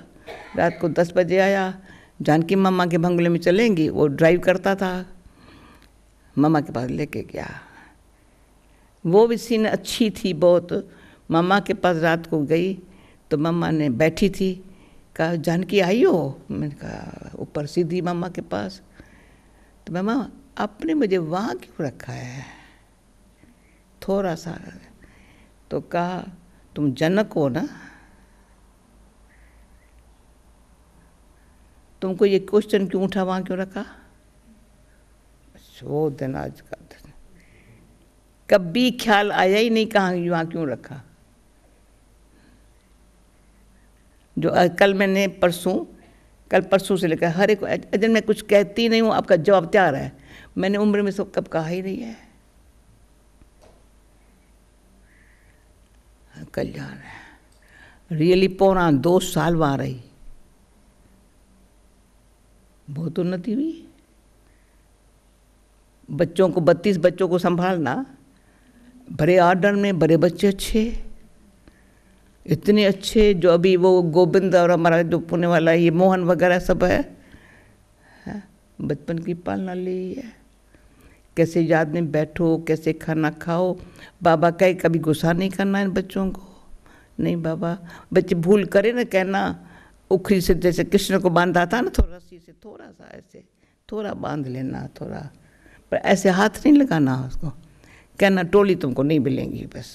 A: रात को दस बजे आया जानकी मामा के भंगले में चलेंगी वो ड्राइव करता था मामा के पास लेके गया वो भी सीन अच्छी थी बहुत मामा के पास रात को गई तो मामा ने बैठी थी कहा जानकी आई हो मैंने कहा ऊपर सीधी मामा के पास तो मामा आपने मुझे वहाँ क्यों रखा है थोड़ा सा तो कहा तुम जनक हो ना तुमको ये क्वेश्चन क्यों उठा वहाँ क्यों रखा वो दिन आज का दिन कभी ख्याल आया ही नहीं कहाँ वहाँ क्यों रखा जो कल मैंने परसों कल परसों से लेकर हर एक दिन मैं कुछ कहती नहीं हूँ आपका जवाब तैयार है मैंने उम्र में सब कब कहा ही नहीं है कल्याण है रियली पौना दो साल वहाँ रही बहुत उन्नति हुई बच्चों को बत्तीस बच्चों को संभालना बड़े आर्डर में बड़े बच्चे अच्छे इतने अच्छे जो अभी वो गोविंद और हमारा जो पुणे वाला ये मोहन वगैरह सब है हाँ, बचपन की पालना ली है कैसे याद में बैठो कैसे खाना खाओ बाबा कहे कभी गुस्सा नहीं करना इन बच्चों को नहीं बाबा बच्चे भूल करे ना कहना उखरी से जैसे कृष्ण को बांधा था ना थोड़ा रस्सी से थोड़ा सा ऐसे थोड़ा बांध लेना थोड़ा पर ऐसे हाथ नहीं लगाना उसको कहना टोली तुमको नहीं मिलेंगी बस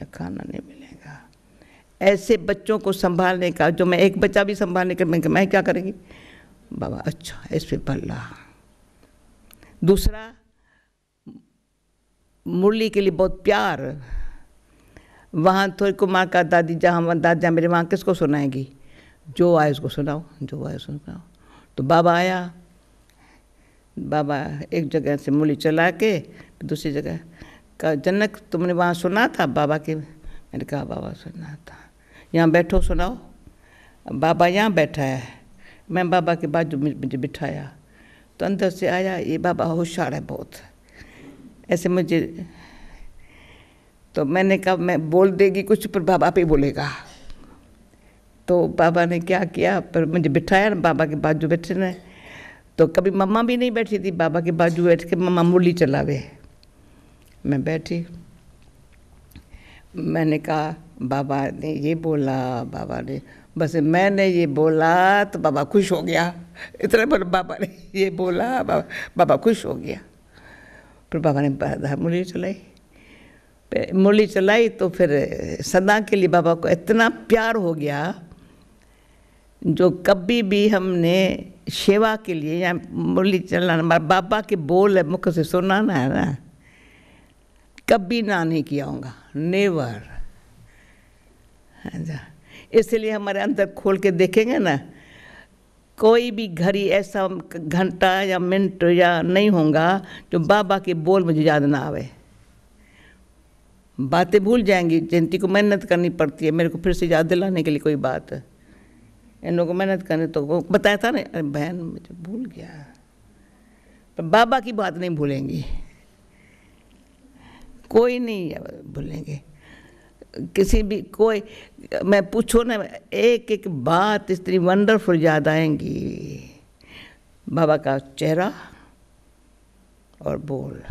A: या खाना नहीं मिलेगा ऐसे बच्चों को संभालने का जो मैं एक बच्चा भी संभालने का मैं, मैं क्या करेंगी बाबा अच्छा ऐसे भल्ला दूसरा मुरली के लिए बहुत प्यार वहाँ थोड़ी कुमार का दादी जहाँ दादी मेरे वहाँ किसको सुनाएगी जो आए उसको सुनाओ जो आए सुनाओ तो बाबा आया बाबा एक जगह से मूली चला के दूसरी जगह का जनक तुमने वहाँ सुना था बाबा के मैंने कहा बाबा सुना था यहाँ बैठो सुनाओ बाबा यहाँ बैठा है मैं बाबा के बाजू मुझे बिठाया तो अंदर से आया ये बाबा होशियार है बहुत ऐसे मुझे तो मैंने कहा मैं बोल देगी कुछ पर बाबा पे बोलेगा तो बाबा ने क्या किया पर मुझे बिठाया ना बाबा के बाजू बैठे ने तो कभी मम्मा भी नहीं बैठी थी बाबा के बाजू बैठ के मम्मा मूली चलावे मैं बैठी मैंने कहा बाबा ने ये बोला बाबा ने बस मैंने ये बोला तो बाबा खुश हो गया इतना बोला बाबा ने ये बोला बाबा बाबा खुश हो गया फिर बाबा ने मुरली चलाई मुरली चलाई तो फिर सदा के लिए बाबा को इतना प्यार हो गया जो कभी भी हमने सेवा के लिए या मुरली चलाना बाबा के बोल है मुख से सुना ना है ना कभी ना नहीं किया होगा नेवर अच्छा। इसलिए हमारे अंदर खोल के देखेंगे ना कोई भी घड़ी ऐसा घंटा या मिनट या नहीं होगा जो बाबा के बोल मुझे याद ना आवे बातें भूल जाएंगी जयंती को मेहनत करनी पड़ती है मेरे को फिर से याद दिलाने के लिए कोई बात है इन लोगों को मेहनत करने तो वो बताया था ना अरे बहन मुझे तो भूल गया पर बाबा की बात नहीं भूलेंगी कोई नहीं भूलेंगे किसी भी कोई मैं पूछो ना एक एक बात स्त्री वंडरफुल याद आएंगी बाबा का चेहरा और बोल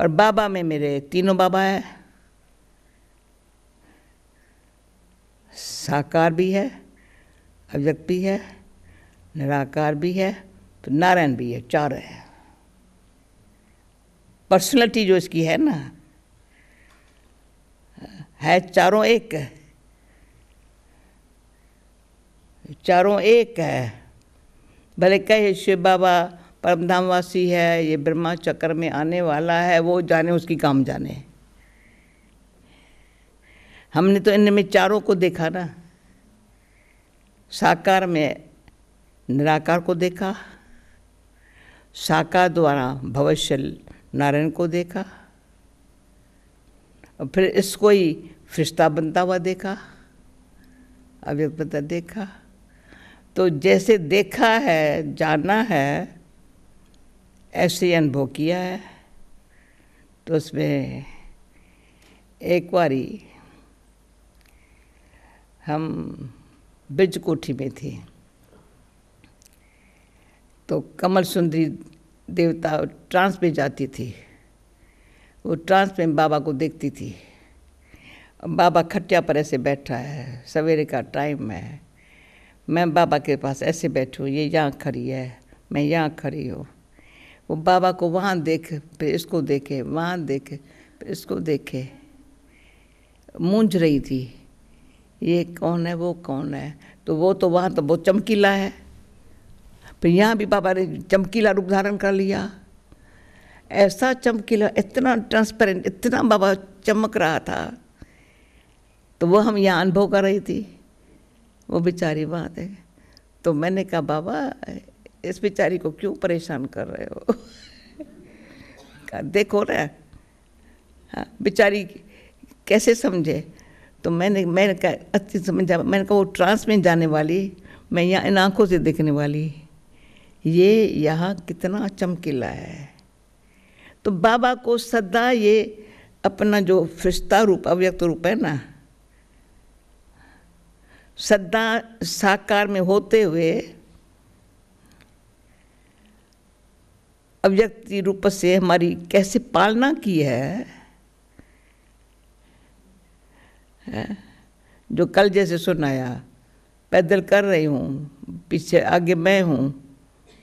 A: और बाबा में मेरे तीनों बाबा है साकार भी है अव्यक्त भी है निराकार भी है तो नारायण भी है चार है पर्सनलिटी जो इसकी है ना है चारों एक है चारों एक है भले कहे शिव बाबा परमधाम वासी है ये ब्रह्मा चक्र में आने वाला है वो जाने उसकी काम जाने हमने तो इनमें चारों को देखा ना साकार में निराकार को देखा साकार द्वारा भविष्य नारायण को देखा और फिर इसको ही फिश्ता बनता हुआ देखा अव्यक्तता देखा तो जैसे देखा है जाना है ऐसे अनुभव किया है तो उसमें एक बारी हम ब्रज कोठी में थे तो कमल सुंदरी देवता ट्रांस में जाती थी वो ट्रांस में बाबा को देखती थी बाबा खटिया पर ऐसे बैठा है सवेरे का टाइम है मैं बाबा के पास ऐसे बैठूँ ये यहाँ खड़ी है मैं यहाँ खड़ी हूँ वो बाबा को वहाँ देख फिर इसको देखे वहाँ देखे फिर इसको देखे मूंझ रही थी ये कौन है वो कौन है तो वो तो वहाँ तो बहुत चमकीला है फिर यहाँ भी बाबा ने चमकीला रूप धारण कर लिया ऐसा चमकीला इतना ट्रांसपेरेंट इतना बाबा चमक रहा था तो वो हम यहाँ अनुभव कर रही थी वो बेचारी बात है तो मैंने कहा बाबा इस बेचारी को क्यों परेशान कर रहे हो देखो ना हाँ, बेचारी कैसे समझे तो मैंने मैंने कहा अच्छी समझ मैंने कहा वो ट्रांस में जाने वाली मैं यहाँ इन आँखों से देखने वाली ये यहाँ कितना चमकीला है तो बाबा को सदा ये अपना जो फिश्ता रूप अव्यक्त रूप है ना सदा साकार में होते हुए अव्यक्ति रूप से हमारी कैसे पालना की है है जो कल जैसे सुनाया पैदल कर रही हूँ पीछे आगे मैं हूँ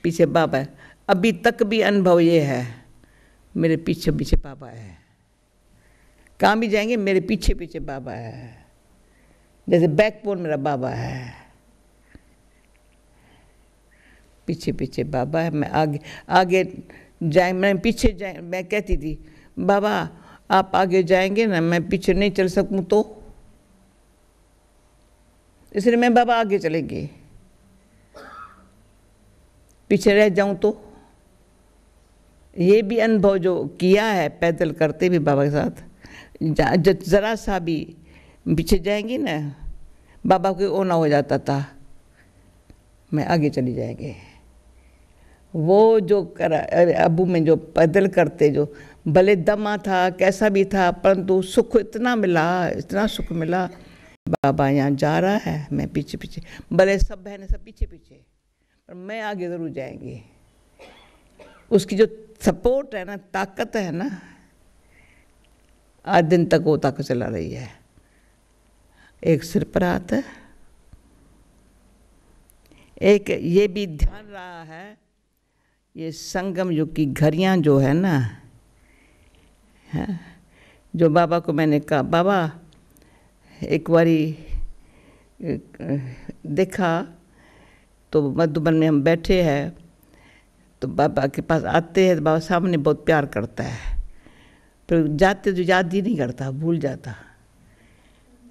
A: पीछे बाबा है अभी तक भी अनुभव ये है मेरे पीछे पीछे बाबा है कहाँ भी जाएंगे मेरे पीछे पीछे बाबा है जैसे बैकबोन मेरा बाबा है पीछे पीछे बाबा है मैं आगे आगे जाए मैं पीछे जाए मैं कहती थी बाबा आप आगे जाएंगे ना मैं पीछे नहीं चल सकूँ तो इसलिए मैं बाबा आगे चलेंगे पीछे रह जाऊं तो ये भी अनुभव जो किया है पैदल करते भी बाबा के साथ ज़रा सा भी पीछे जाएंगे ना बाबा को ओना हो जाता था मैं आगे चली जाएंगे वो जो कर अबू में जो पैदल करते जो भले दमा था कैसा भी था परंतु सुख इतना मिला इतना सुख मिला बाबा यहाँ जा रहा है मैं पीछे पीछे भले सब बहनें सब पीछे पीछे पर मैं आगे ज़रूर जाएंगी उसकी जो सपोर्ट है ना ताकत है ना आज दिन तक वो ताकत चला रही है एक सिर पर आता है एक ये भी ध्यान रहा है ये संगम युग की घड़ियाँ जो है ना है जो बाबा को मैंने कहा बाबा एक बारी देखा तो मधुबन में हम बैठे हैं तो बाबा के पास आते हैं तो बाबा सामने बहुत प्यार करता है पर जाते तो याद ही नहीं करता भूल जाता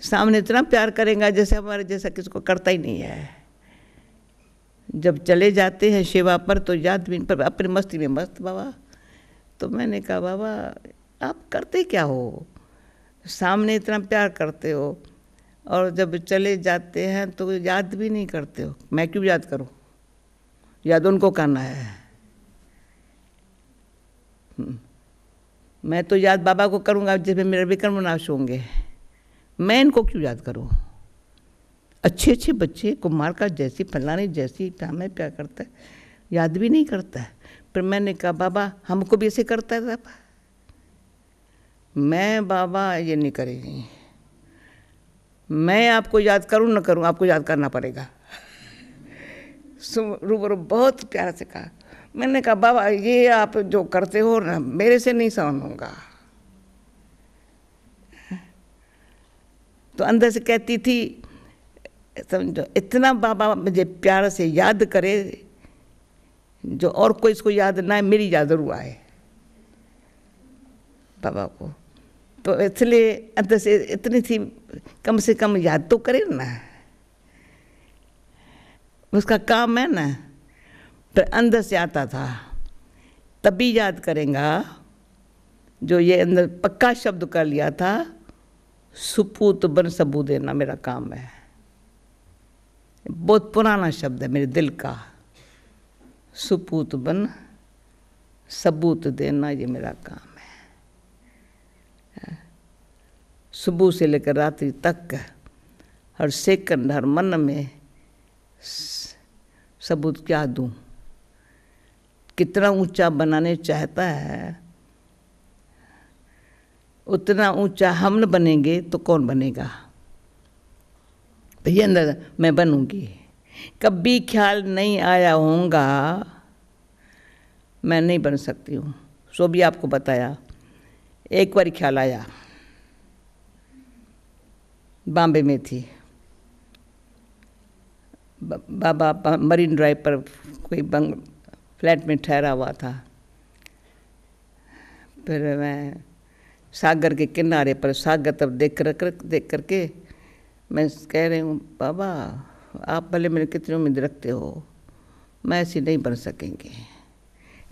A: सामने इतना प्यार करेगा जैसे हमारे जैसा किसी को करता ही नहीं है जब चले जाते हैं सेवा पर तो याद भी पर अपनी मस्ती में मस्त बाबा तो मैंने कहा बाबा आप करते क्या हो सामने इतना प्यार करते हो और जब चले जाते हैं तो याद भी नहीं करते हो मैं क्यों याद करूं याद उनको करना है हम्म। मैं तो याद बाबा को करूंगा जिसमें मेरे विक्रम नाश होंगे मैं इनको क्यों याद करूं अच्छे अच्छे बच्चे कुमार का जैसी फलानी जैसी हमें प्यार करता है याद भी नहीं करता है पर मैंने कहा बाबा हमको भी ऐसे करता है बाबा मैं बाबा ये नहीं करेगी मैं आपको याद करूँ ना करूँ आपको याद करना पड़ेगा रूबरू बहुत प्यार से कहा मैंने कहा बाबा ये आप जो करते हो ना मेरे से नहीं सहन होगा तो अंदर से कहती थी समझो इतना बाबा मुझे प्यार से याद करे जो और कोई इसको याद ना है मेरी याद जरूर आए बाबा को तो इसलिए अंदर तो से इतनी सी कम से कम याद तो करे ना उसका काम है ना पर अंदर से आता था तभी याद करेगा जो ये अंदर पक्का शब्द कर लिया था सुपूत बन सबू देना मेरा काम है बहुत पुराना शब्द है मेरे दिल का सुपूत बन सबूत देना ये मेरा काम सुबह से लेकर रात्रि तक हर सेकंड हर मन में सबूत क्या दूँ कितना ऊंचा बनाने चाहता है उतना ऊंचा हम न बनेंगे तो कौन बनेगा भैया अंदर मैं बनूंगी कभी ख्याल नहीं आया होगा मैं नहीं बन सकती हूँ सो भी आपको बताया एक बार ख्याल आया बॉम्बे में थी बाबा मरीन ड्राइव पर कोई बंग फ्लैट में ठहरा हुआ था फिर मैं सागर के किनारे पर सागर तब देख कर, कर देख करके मैं कह रही हूँ बाबा आप भले मेरे कितनी उम्मीद रखते हो मैं ऐसी नहीं बन सकेंगे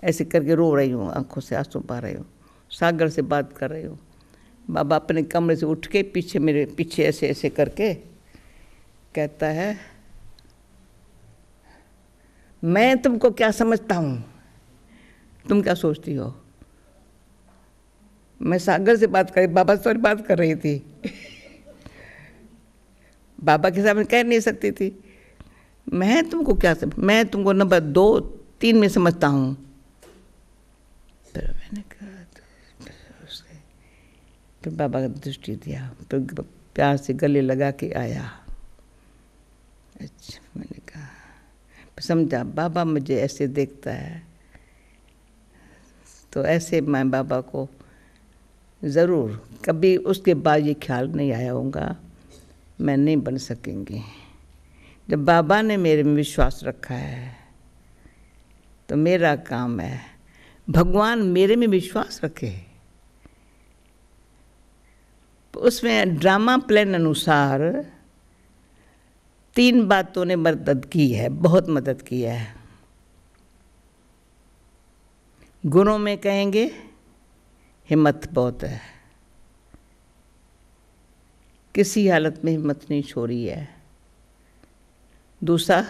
A: ऐसे करके रो रही हूँ आंखों से आंसू पा रही हूँ सागर से बात कर रही हूँ बाबा अपने कमरे से उठ के पीछे मेरे पीछे ऐसे ऐसे करके कहता है मैं तुमको क्या समझता हूँ तुम क्या सोचती हो मैं सागर से बात कर बाबा से बात कर रही थी बाबा के सामने कह नहीं सकती थी मैं तुमको क्या समझ मैं तुमको नंबर दो तीन में समझता हूँ फिर बाबा का दृष्टि दिया फिर प्यार से गले लगा के आया अच्छा मैंने कहा समझा बाबा मुझे ऐसे देखता है तो ऐसे मैं बाबा को ज़रूर कभी उसके बाद ये ख्याल नहीं आया होगा मैं नहीं बन सकेंगी जब बाबा ने मेरे में विश्वास रखा है तो मेरा काम है भगवान मेरे में विश्वास रखे उसमें ड्रामा प्लान अनुसार तीन बातों ने मदद की है बहुत मदद की है गुणों में कहेंगे हिम्मत बहुत है किसी हालत में हिम्मत नहीं छोड़ी है दूसरा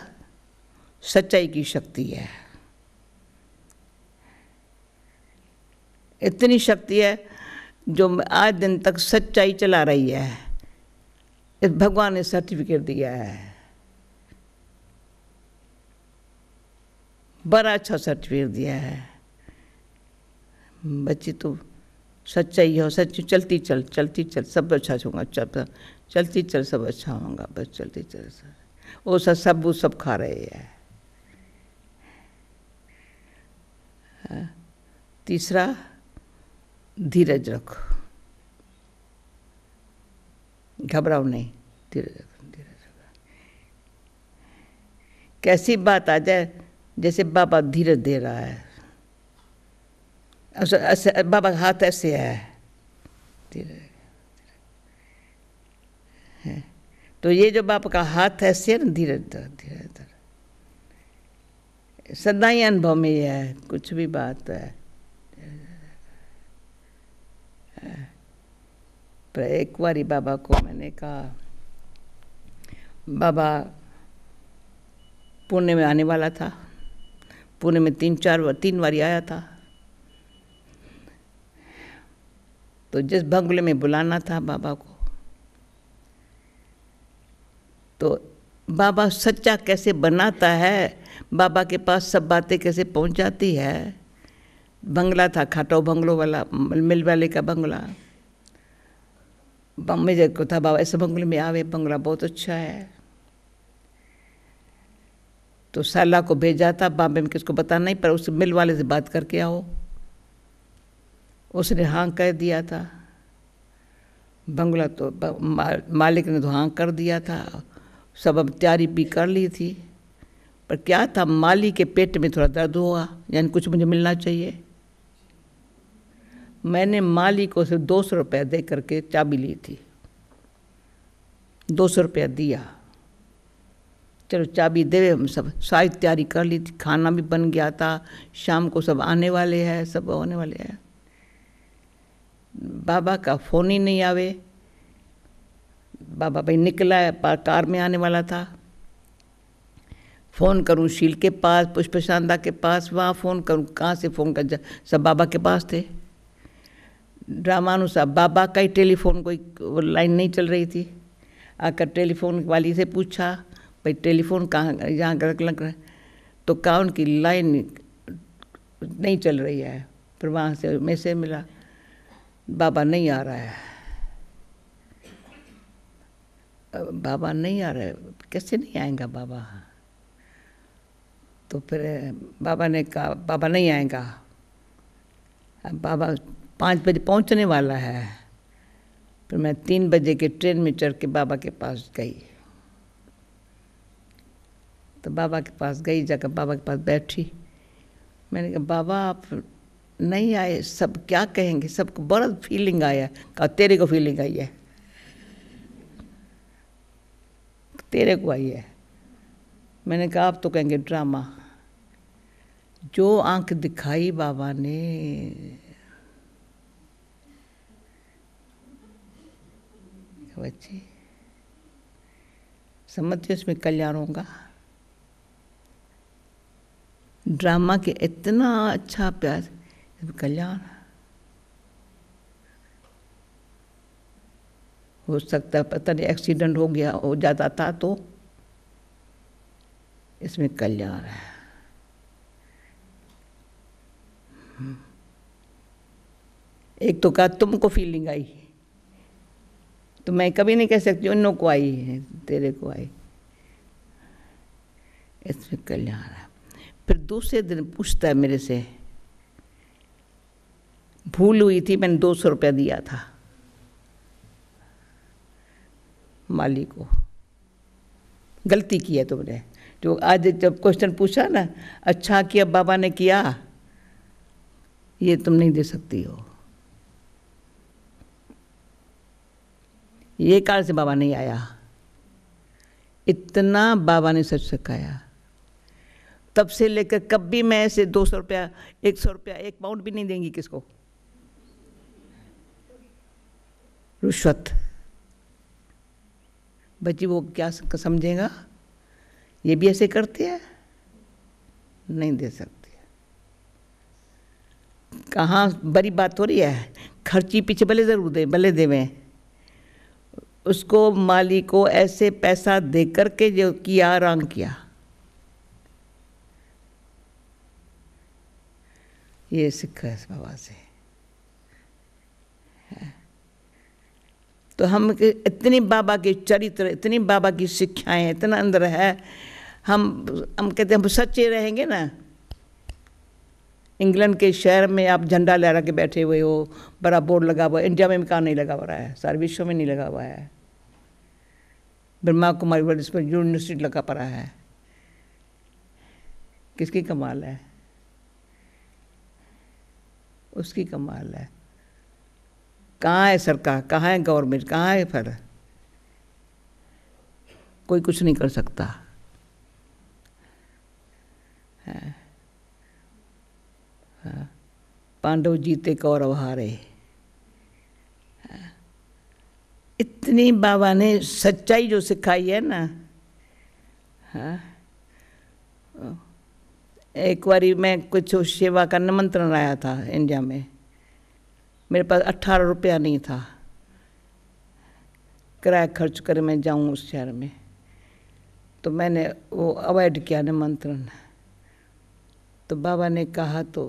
A: सच्चाई की शक्ति है इतनी शक्ति है जो आज दिन तक सच्चाई चला रही है इस भगवान ने सर्टिफिकेट दिया है बड़ा अच्छा सर्टिफिकेट दिया है बच्ची तो सच्चाई हो सच चलती चल चलती चल सब अच्छा होगा चल चलती चल सब अच्छा होगा बस चलती चल सब वो सब सब वो सब खा रहे हैं हाँ। तीसरा धीरज रखो घबराओ नहीं धीरज रखो धीरज रखो कैसी बात आ जाए जैसे बाबा धीरज दे रहा है ऐसे बाबा हाथ ऐसे है धीरज तो ये जो बाप का हाथ है सिर धीरे धीरे धीरे सदा ही अनुभव में यह है कुछ भी बात है पर एक बारी बाबा को मैंने कहा बाबा पुणे में आने वाला था पुणे में तीन चार बार तीन बारी आया था तो जिस बंगले में बुलाना था बाबा को तो बाबा सच्चा कैसे बनाता है बाबा के पास सब बातें कैसे पहुंच जाती है बंगला था खाटो बंगलो वाला मिल वाले का बंगला बम्बे जग को था बाबा ऐसे बंगले में आवे बंगला बहुत अच्छा है तो साला को भेजा था बॉम्बे में किसको बताना नहीं पर उस मिल वाले से बात करके आओ उसने हाँ कह दिया था बंगला तो मालिक ने तो हाँ कर दिया था सब अब तैयारी भी कर ली थी पर क्या था माली के पेट में थोड़ा दर्द हुआ यानी कुछ मुझे मिलना चाहिए मैंने माली को से दो सौ रुपया दे करके चाबी ली थी दो सौ रुपया दिया चलो चाबी देवे हम सब सारी तैयारी कर ली थी खाना भी बन गया था शाम को सब आने वाले हैं सब आने वाले हैं बाबा का फ़ोन ही नहीं आवे बाबा भाई निकला है कार में आने वाला था फ़ोन करूं शील के पास पुष्प शांदा के पास वहाँ फ़ोन करूं कहाँ से फ़ोन कर जा सब बाबा के पास थे अनुसार बाबा का ही टेलीफोन कोई लाइन नहीं चल रही थी आकर टेलीफोन वाली से पूछा भाई टेलीफोन कहाँ यहाँ गलत लग रहा है तो कहा उनकी लाइन नहीं चल रही है फिर वहाँ से मैसेज मिला बाबा नहीं आ रहा है बाबा नहीं आ रहे कैसे नहीं आएगा बाबा तो फिर बाबा ने कहा बाबा नहीं आएगा बाबा पाँच बजे पहुंचने वाला है फिर मैं तीन बजे के ट्रेन में चढ़ के बाबा के पास गई तो बाबा के पास गई जाकर बाबा के पास बैठी मैंने कहा बाबा आप नहीं आए सब क्या कहेंगे सबको बड़ा फीलिंग आया कहा तेरे को फीलिंग आई है तेरे को आई है मैंने कहा आप तो कहेंगे ड्रामा जो आंख दिखाई बाबा ने के बच्चे समझते उसमें कल्याण होगा ड्रामा के इतना अच्छा प्यार कल्याण हो सकता है पता नहीं एक्सीडेंट हो गया हो जाता था तो इसमें कल्याण है एक तो कहा तुमको फीलिंग आई तो मैं कभी नहीं कह सकती उन को आई है तेरे को आई इसमें कल्याण रहा फिर दूसरे दिन पूछता है मेरे से भूल हुई थी मैंने दो सौ रुपया दिया था माली को गलती की है तुमने जो आज जब क्वेश्चन पूछा ना अच्छा किया बाबा ने किया ये तुम नहीं दे सकती हो ये काल से बाबा नहीं आया इतना बाबा ने सच सकाया तब से लेकर कब भी मैं ऐसे दो सौ रुपया एक सौ रुपया एक पाउंड भी नहीं देंगी किसको रुश्वत बच्ची वो क्या समझेगा ये भी ऐसे करती है नहीं दे सकते कहाँ बड़ी बात हो रही है खर्ची पीछे भले ज़रूर दे भले देवें उसको माली को ऐसे पैसा दे करके जो किया रंग किया ये सीखा इस बाबा से तो हम इतनी बाबा के चरित्र इतनी बाबा की शिक्षाएं इतना अंदर है हम हम कहते हैं हम सच्चे रहेंगे ना इंग्लैंड के शहर में आप झंडा लहरा के बैठे हुए हो बड़ा बोर्ड लगा हुआ है इंडिया में भी कहाँ नहीं लगा हुआ है सारे विश्व में नहीं लगा हुआ है Brahma Kumari world space university लगा पड़ा है किसकी कमाल है उसकी कमाल है कहाँ है सरकार कहाँ है गवर्नमेंट कहाँ है फिर कोई कुछ नहीं कर सकता पांडव जीते कौरव हारे इतनी बाबा ने सच्चाई जो सिखाई है ना हाँ एक बारी मैं कुछ सेवा का निमंत्रण आया था इंडिया में मेरे पास अट्ठारह रुपया नहीं था किराया खर्च कर मैं जाऊँ उस शहर में तो मैंने वो अवॉइड किया निमंत्रण तो बाबा ने कहा तो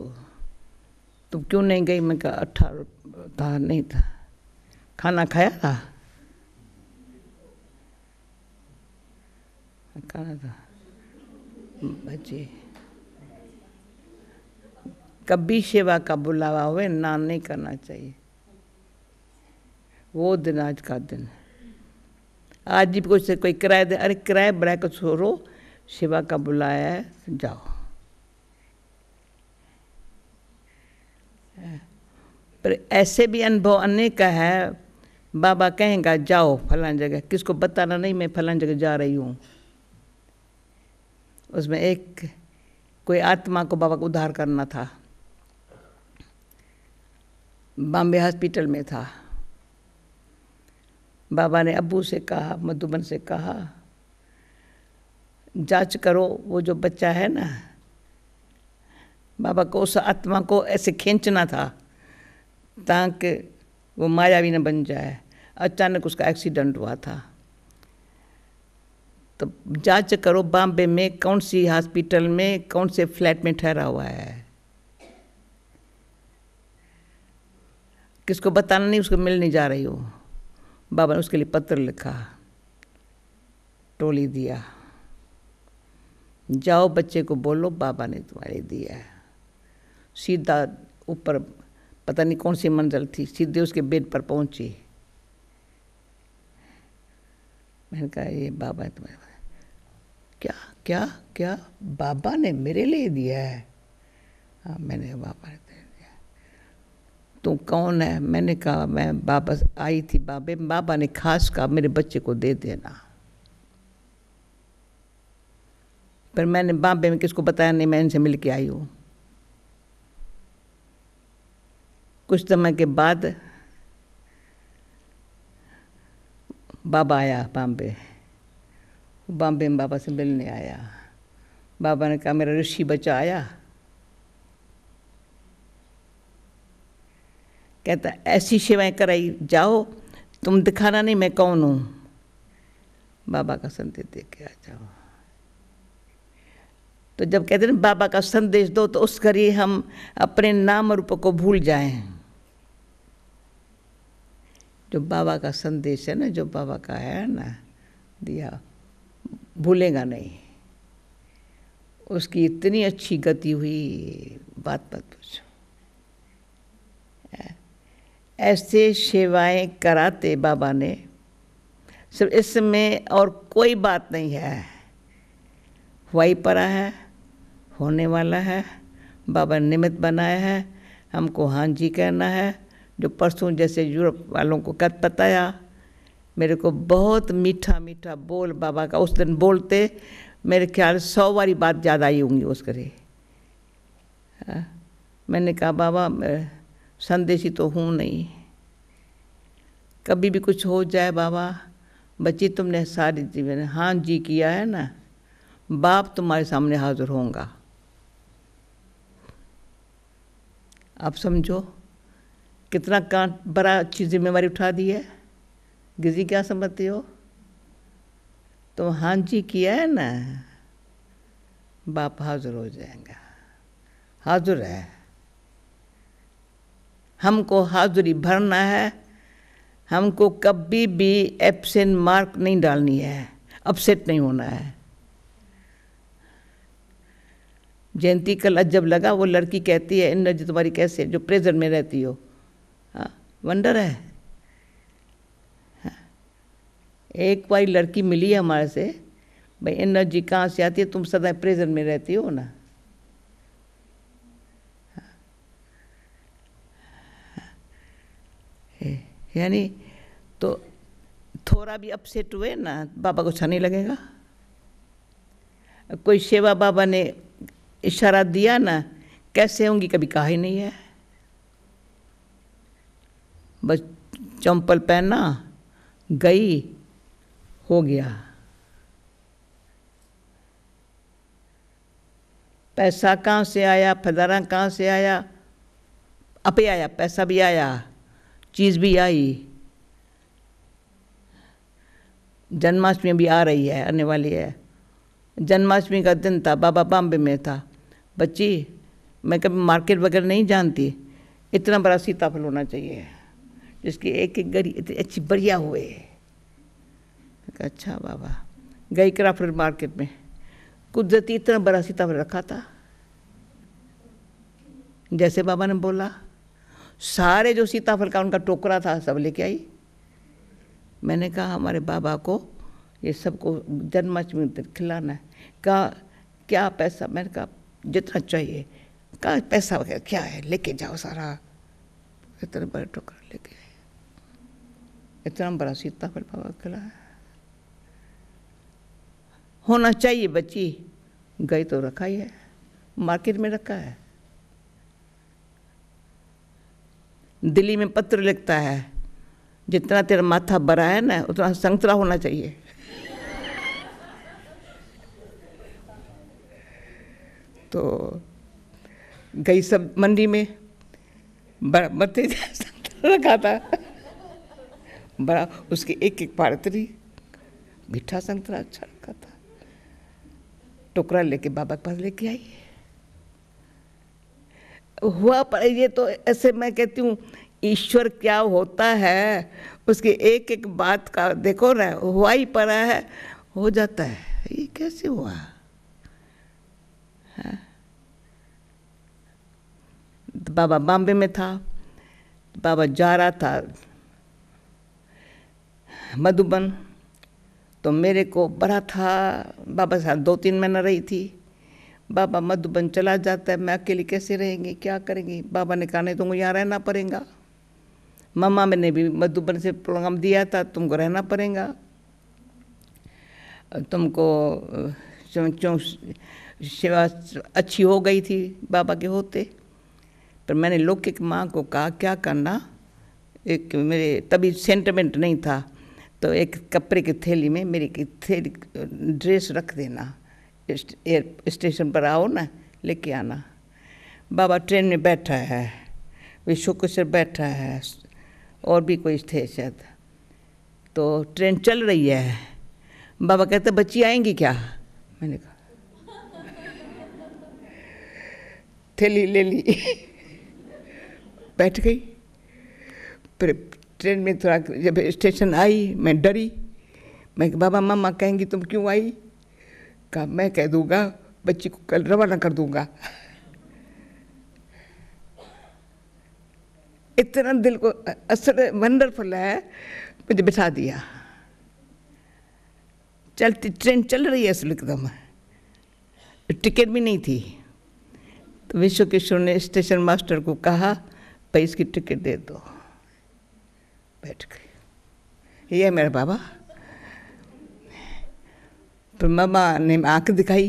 A: तुम क्यों नहीं गई मैं कहा अट्ठारह था नहीं था खाना खाया था बच्चे कभी सेवा का बुलावा हुए ना नहीं करना चाहिए वो दिन आज का दिन आज भी कुछ कोई किराए दे अरे किराए बड़ा को छोड़ो सेवा का बुलाया है जाओ पर ऐसे भी अनुभव अनेक का है बाबा कहेगा जाओ फलान जगह किसको बताना नहीं मैं फलान जगह जा रही हूँ उसमें एक कोई आत्मा को बाबा को उद्धार करना था बॉम्बे हॉस्पिटल में था बाबा ने अबू से कहा मधुबन से कहा जांच करो वो जो बच्चा है ना बाबा को उस आत्मा को ऐसे खींचना था ताकि वो मायावी न बन जाए अचानक उसका एक्सीडेंट हुआ था तो जांच करो बॉम्बे में कौन सी हॉस्पिटल में कौन से फ्लैट में ठहरा हुआ है किसको बताना नहीं उसको मिल नहीं जा रही हो बाबा ने उसके लिए पत्र लिखा टोली दिया जाओ बच्चे को बोलो बाबा ने तुम्हारे दिया है सीधा ऊपर पता नहीं कौन सी मंजिल थी सीधे उसके बेड पर पहुंची मैंने कहा ये बाबा है तुम्हारे क्या क्या क्या बाबा ने मेरे लिए दिया है हाँ मैंने बाबा ने दे दिया तू कौन है मैंने कहा मैं बाबा आई थी बाबे बाबा ने खास कहा मेरे बच्चे को दे देना पर मैंने बाबे में किसको बताया नहीं मैं इनसे मिल के आई हूँ कुछ समय के बाद बाबा आया बॉम्बे बॉम्बे में बाबा से मिलने आया बाबा ने कहा मेरा ऋषि बचाया कहता ऐसी सेवाएं कराई जाओ तुम दिखाना नहीं मैं कौन हूँ बाबा का संदेश दे के आ जाओ तो जब कहते ना बाबा का संदेश दो तो उस करिए हम अपने नाम रूप को भूल जाएं जो बाबा का संदेश है ना जो बाबा का है ना दिया भूलेगा नहीं उसकी इतनी अच्छी गति हुई बात मत पूछो ऐसे सेवाएं कराते बाबा ने सिर्फ इसमें और कोई बात नहीं है हुआ ही पड़ा है होने वाला है बाबा निमित्त बनाया है हमको हाँ जी कहना है जो परसों जैसे यूरोप वालों को कद बताया मेरे को बहुत मीठा मीठा बोल बाबा का उस दिन बोलते मेरे ख्याल सौ वाली बात ज़्यादा आई होंगी उस करे हाँ। मैंने कहा बाबा संदेशी तो हूँ नहीं कभी भी कुछ हो जाए बाबा बच्ची तुमने सारी जीवन हाँ जी किया है ना बाप तुम्हारे सामने हाजिर होगा आप समझो कितना का बड़ा अच्छी जिम्मेवारी उठा दी है गिरजी क्या समझती हो तो हाँ जी किया है ना बाप हाजिर हो जाएगा हाजिर है हमको हाजिरी भरना है हमको कभी भी एबसेंट मार्क नहीं डालनी है अपसेट नहीं होना है जयंती कल अजब लगा वो लड़की कहती है इन जी तुम्हारी कैसे जो प्रेजेंट में रहती हो हाँ वंडर है एक बारी लड़की मिली है हमारे से भाई इन जी कहाँ से आती है तुम सदा प्रेजेंट में रहती हो ना हाँ। यानी तो थोड़ा भी अपसेट हुए ना बाबा को अच्छा नहीं लगेगा कोई सेवा बाबा ने इशारा दिया ना कैसे होंगी कभी कहा ही नहीं है बस चंपल पहना गई हो गया पैसा कहाँ से आया फदारा कहाँ से आया अपे आया पैसा भी आया चीज़ भी आई जन्माष्टमी भी आ रही है आने वाली है जन्माष्टमी का दिन था बाबा बॉम्बे में था बच्ची मैं कभी मार्केट वगैरह नहीं जानती इतना बड़ा सीताफल होना चाहिए जिसकी एक एक गरी अच्छी बढ़िया हुए कहा अच्छा बाबा गई फिर मार्केट में कुदरती इतना बड़ा सीताफल रखा था जैसे बाबा ने बोला सारे जो सीताफल का उनका टोकरा था सब लेके आई मैंने कहा हमारे बाबा को ये सबको जन्माष्टमी खिलाना है कहा क्या पैसा मैंने कहा जितना चाहिए कहा पैसा वगैरह क्या है लेके जाओ सारा इतना बड़ा टोकरा लेके आए इतना बड़ा सीताफल बाबा खिलाया होना चाहिए बच्ची गई तो रखा ही है मार्केट में रखा है दिल्ली में पत्र लिखता है जितना तेरा माथा बड़ा है ना उतना संतरा होना चाहिए तो गई सब मंडी में बरते रखा था बड़ा उसके एक एक पारतरी मीठा संतरा अच्छा टोकरा लेके बाबा के पास लेके आई हुआ पर ये तो ऐसे मैं कहती हूँ ईश्वर क्या होता है उसकी एक एक बात का देखो ना हुआ ही पड़ा है हो जाता है ये कैसे हुआ तो बाबा बॉम्बे में था बाबा जा रहा था मधुबन तो मेरे को बड़ा था बाबा साहब दो तीन महीना रही थी बाबा मधुबन चला जाता है मैं अकेली कैसे रहेंगी क्या करेंगी बाबा ने कहा नहीं तुमको यहाँ रहना पड़ेगा मम्मा मैंने भी मधुबन से प्रोग्राम दिया था तुमको रहना पड़ेगा तुमको चौं सेवा अच्छी हो गई थी बाबा के होते पर मैंने लौकिक माँ को कहा क्या करना एक मेरे तभी सेंटिमेंट नहीं था तो एक कपड़े की थैली में मेरी की थैली ड्रेस रख देना स्टेशन पर आओ ना लेके आना बाबा ट्रेन में बैठा है विश्व बैठा है और भी कोई थे शायद तो ट्रेन चल रही है बाबा कहते बच्ची आएंगी क्या मैंने कहा थैली ले ली बैठ गई फिर ट्रेन में थोड़ा जब स्टेशन आई मैं डरी मैं बाबा मामा कहेंगी तुम क्यों आई कहा मैं कह दूंगा बच्ची को कल रवाना कर दूंगा इतना दिल को असल वंडरफुल है मुझे बिठा दिया चलती ट्रेन चल रही है असल एकदम टिकट भी नहीं थी तो विश्व किशोर ने स्टेशन मास्टर को कहा भाई इसकी टिकट दे दो बैठ गए ये मेरा बाबा फिर तो मम्मा ने आंख दिखाई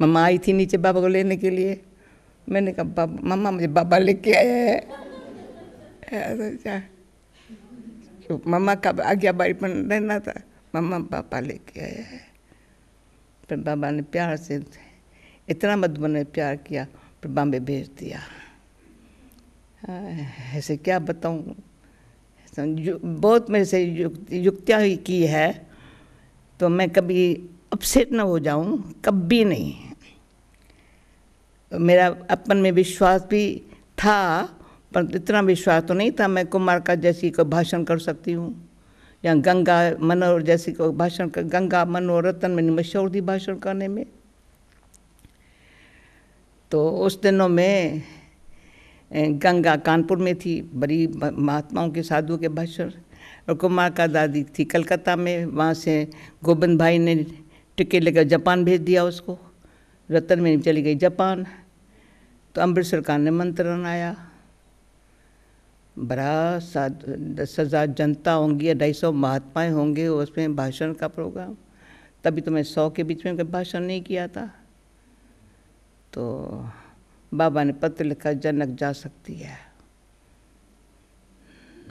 A: मम्मा आई थी नीचे बाबा को लेने के लिए मैंने कहा बाबा मम्मा मुझे बाबा लेके आया है तो मम्मा का आज्ञा बारी पर रहना था मम्मा पापा लेके आया है फिर बाबा ने प्यार से इतना मधुबन ने प्यार किया फिर बॉम्बे भेज दिया ऐसे क्या बताऊँ बहुत मेरे से युक्तियाँ की है तो मैं कभी अपसेट ना हो जाऊं कभी नहीं मेरा अपन में विश्वास भी था पर इतना विश्वास तो नहीं था मैं कुमार का जैसी को भाषण कर सकती हूँ या गंगा मनोहर जैसी को भाषण कर गंगा मनोहर रतन मैंने मशहूर थी भाषण करने में तो उस दिनों में गंगा कानपुर में थी बड़ी महात्माओं के साधुओं के भाषण और कुमार का दादी थी कलकत्ता में वहाँ से गोविंद भाई ने टिकट लेकर जापान भेज दिया उसको रतन में चली गई जापान तो अमृतसर का निमंत्रण आया बड़ा दस हज़ार जनता होंगी ढाई सौ महात्माएँ होंगे उसमें भाषण का प्रोग्राम तभी तो मैं सौ के बीच में भाषण नहीं किया था तो बाबा ने पत्र लिखा जनक जा सकती है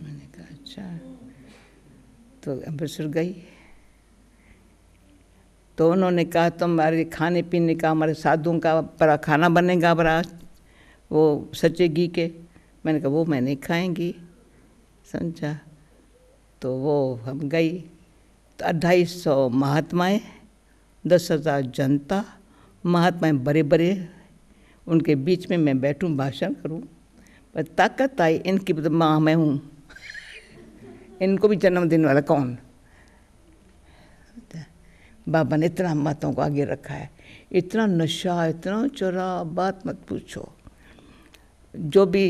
A: मैंने कहा अच्छा तो अमृतसर गई तो उन्होंने कहा तुम्हारे खाने पीने का हमारे साधुओं का बड़ा खाना बनेगा बड़ा वो सच्चे घी के मैंने कहा वो मैं नहीं खाएंगी समझा तो वो हम गई तो अढ़ाई सौ महात्माएँ दस हज़ार जनता महात्माएँ बड़े बड़े उनके बीच में मैं बैठूं भाषण करूं पर ताकत आई इनकी तो माँ मैं हूँ इनको भी जन्मदिन वाला कौन बाबा ने इतना मतों को आगे रखा है इतना नशा इतना चुरा बात मत पूछो जो भी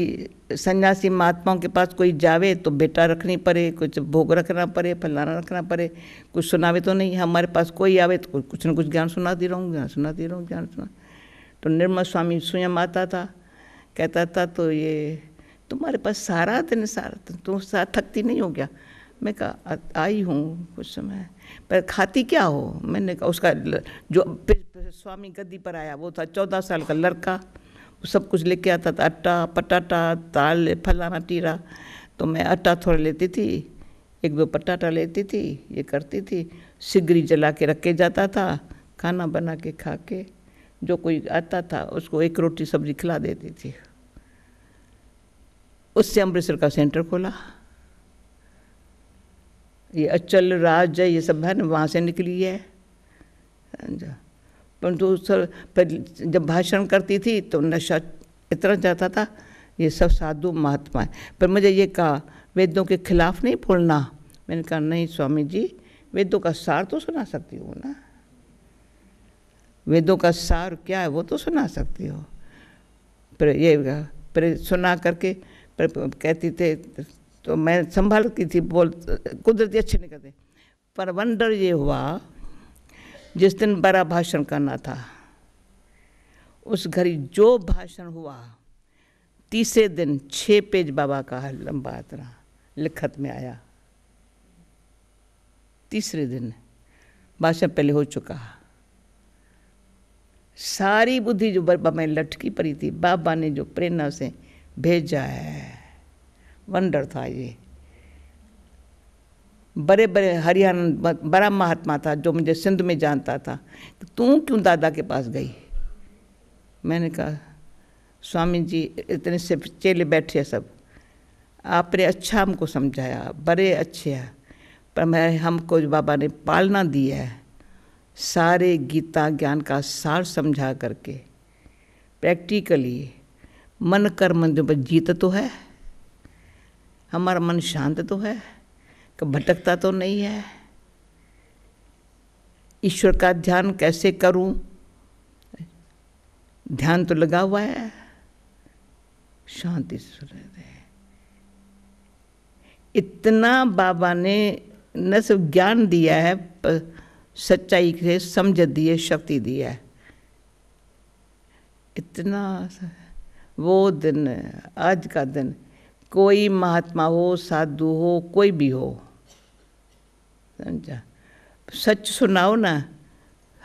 A: सन्यासी महात्माओं के पास कोई जावे तो बेटा रखनी पड़े कुछ भोग रखना पड़े फलाना रखना पड़े कुछ सुनावे तो नहीं हमारे पास कोई आवे तो कुछ ना कुछ ज्ञान सुनाती रहूँ ज्ञान सुनाती रहूँ ज्ञान सुना तो निर्मल स्वामी स्वयं आता था कहता था तो ये तुम्हारे पास सारा दिन सारा तुम तो सारा थकती नहीं हो गया मैं कहा आई हूँ कुछ समय पर खाती क्या हो मैंने कहा उसका जो स्वामी गद्दी पर आया वो था चौदह साल का लड़का वो सब कुछ लेके आता था आटा पटाटा दाल फलाना टीरा तो मैं आटा थोड़ा लेती थी एक दो पटाटा लेती थी ये करती थी सिगरी जला के रखे जाता था खाना बना के खा के जो कोई आता था उसको एक रोटी सब्जी खिला देती थी उससे अमृतसर का सेंटर खोला ये अचल राज है ये सब है ना वहाँ से निकली है हाँ परंतु सर पर जब भाषण करती थी तो नशा इतना जाता था ये सब साधु महात्मा है पर मुझे ये कहा वेदों के खिलाफ नहीं बोलना मैंने कहा नहीं स्वामी जी वेदों का सार तो सुना सकती हूँ ना वेदों का सार क्या है वो तो सुना सकती हो पर ये पर सुना करके पर कहती थे तो मैं संभाल की थी बोल कुदरती अच्छे नहीं करते पर वंडर ये हुआ जिस दिन बड़ा भाषण करना था उस घड़ी जो भाषण हुआ तीसरे दिन छः पेज बाबा का लंबा इतना लिखत में आया तीसरे दिन भाषण पहले हो चुका सारी बुद्धि जो बाबा में लटकी पड़ी थी बाबा ने जो प्रेरणा से भेजा है वंडर था ये बड़े बड़े हरियाणा बड़ा महात्मा था जो मुझे सिंध में जानता था तो तू क्यों दादा के पास गई मैंने कहा स्वामी जी इतने से चेले बैठे सब आपने अच्छा हमको समझाया बड़े अच्छे हैं पर मैं हमको बाबा ने पालना दी है सारे गीता ज्ञान का सार समझा करके प्रैक्टिकली मन कर्म पर जीत तो है हमारा मन शांत तो है भटकता तो नहीं है ईश्वर का ध्यान कैसे करूं ध्यान तो लगा हुआ है शांति से इतना बाबा ने न सिर्फ ज्ञान दिया है पर सच्चाई के समझ दिए शक्ति दी है इतना वो दिन आज का दिन कोई महात्मा हो साधु हो कोई भी हो समझा सच सुनाओ ना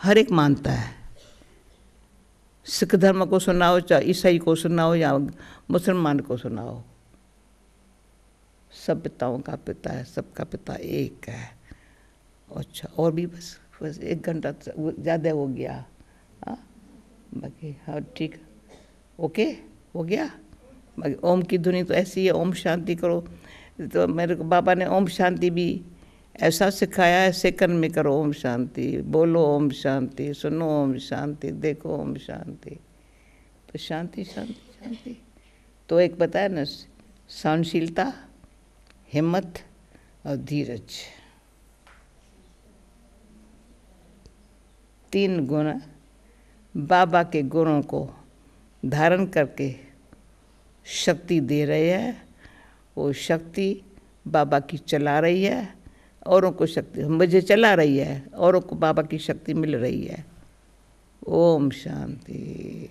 A: हर एक मानता है सिख धर्म को सुनाओ चाहे ईसाई को सुनाओ या मुसलमान को सुनाओ सब पिताओं का पिता है सबका पिता एक है अच्छा और भी बस बस एक घंटा ज़्यादा हो गया हाँ बाकी हाँ ठीक ओके हो गया बाकी ओम की धुनी तो ऐसी है ओम शांति करो तो मेरे को बाबा ने ओम शांति भी ऐसा सिखाया है सेकंड में करो ओम शांति बोलो ओम शांति सुनो ओम शांति देखो ओम शांति तो शांति शांति शांति तो एक बताया ना सहनशीलता हिम्मत और धीरज तीन गुण बाबा के गुणों को धारण करके शक्ति दे रहे हैं वो शक्ति बाबा की चला रही है औरों को शक्ति मुझे चला रही है औरों को बाबा की शक्ति मिल रही है ओम शांति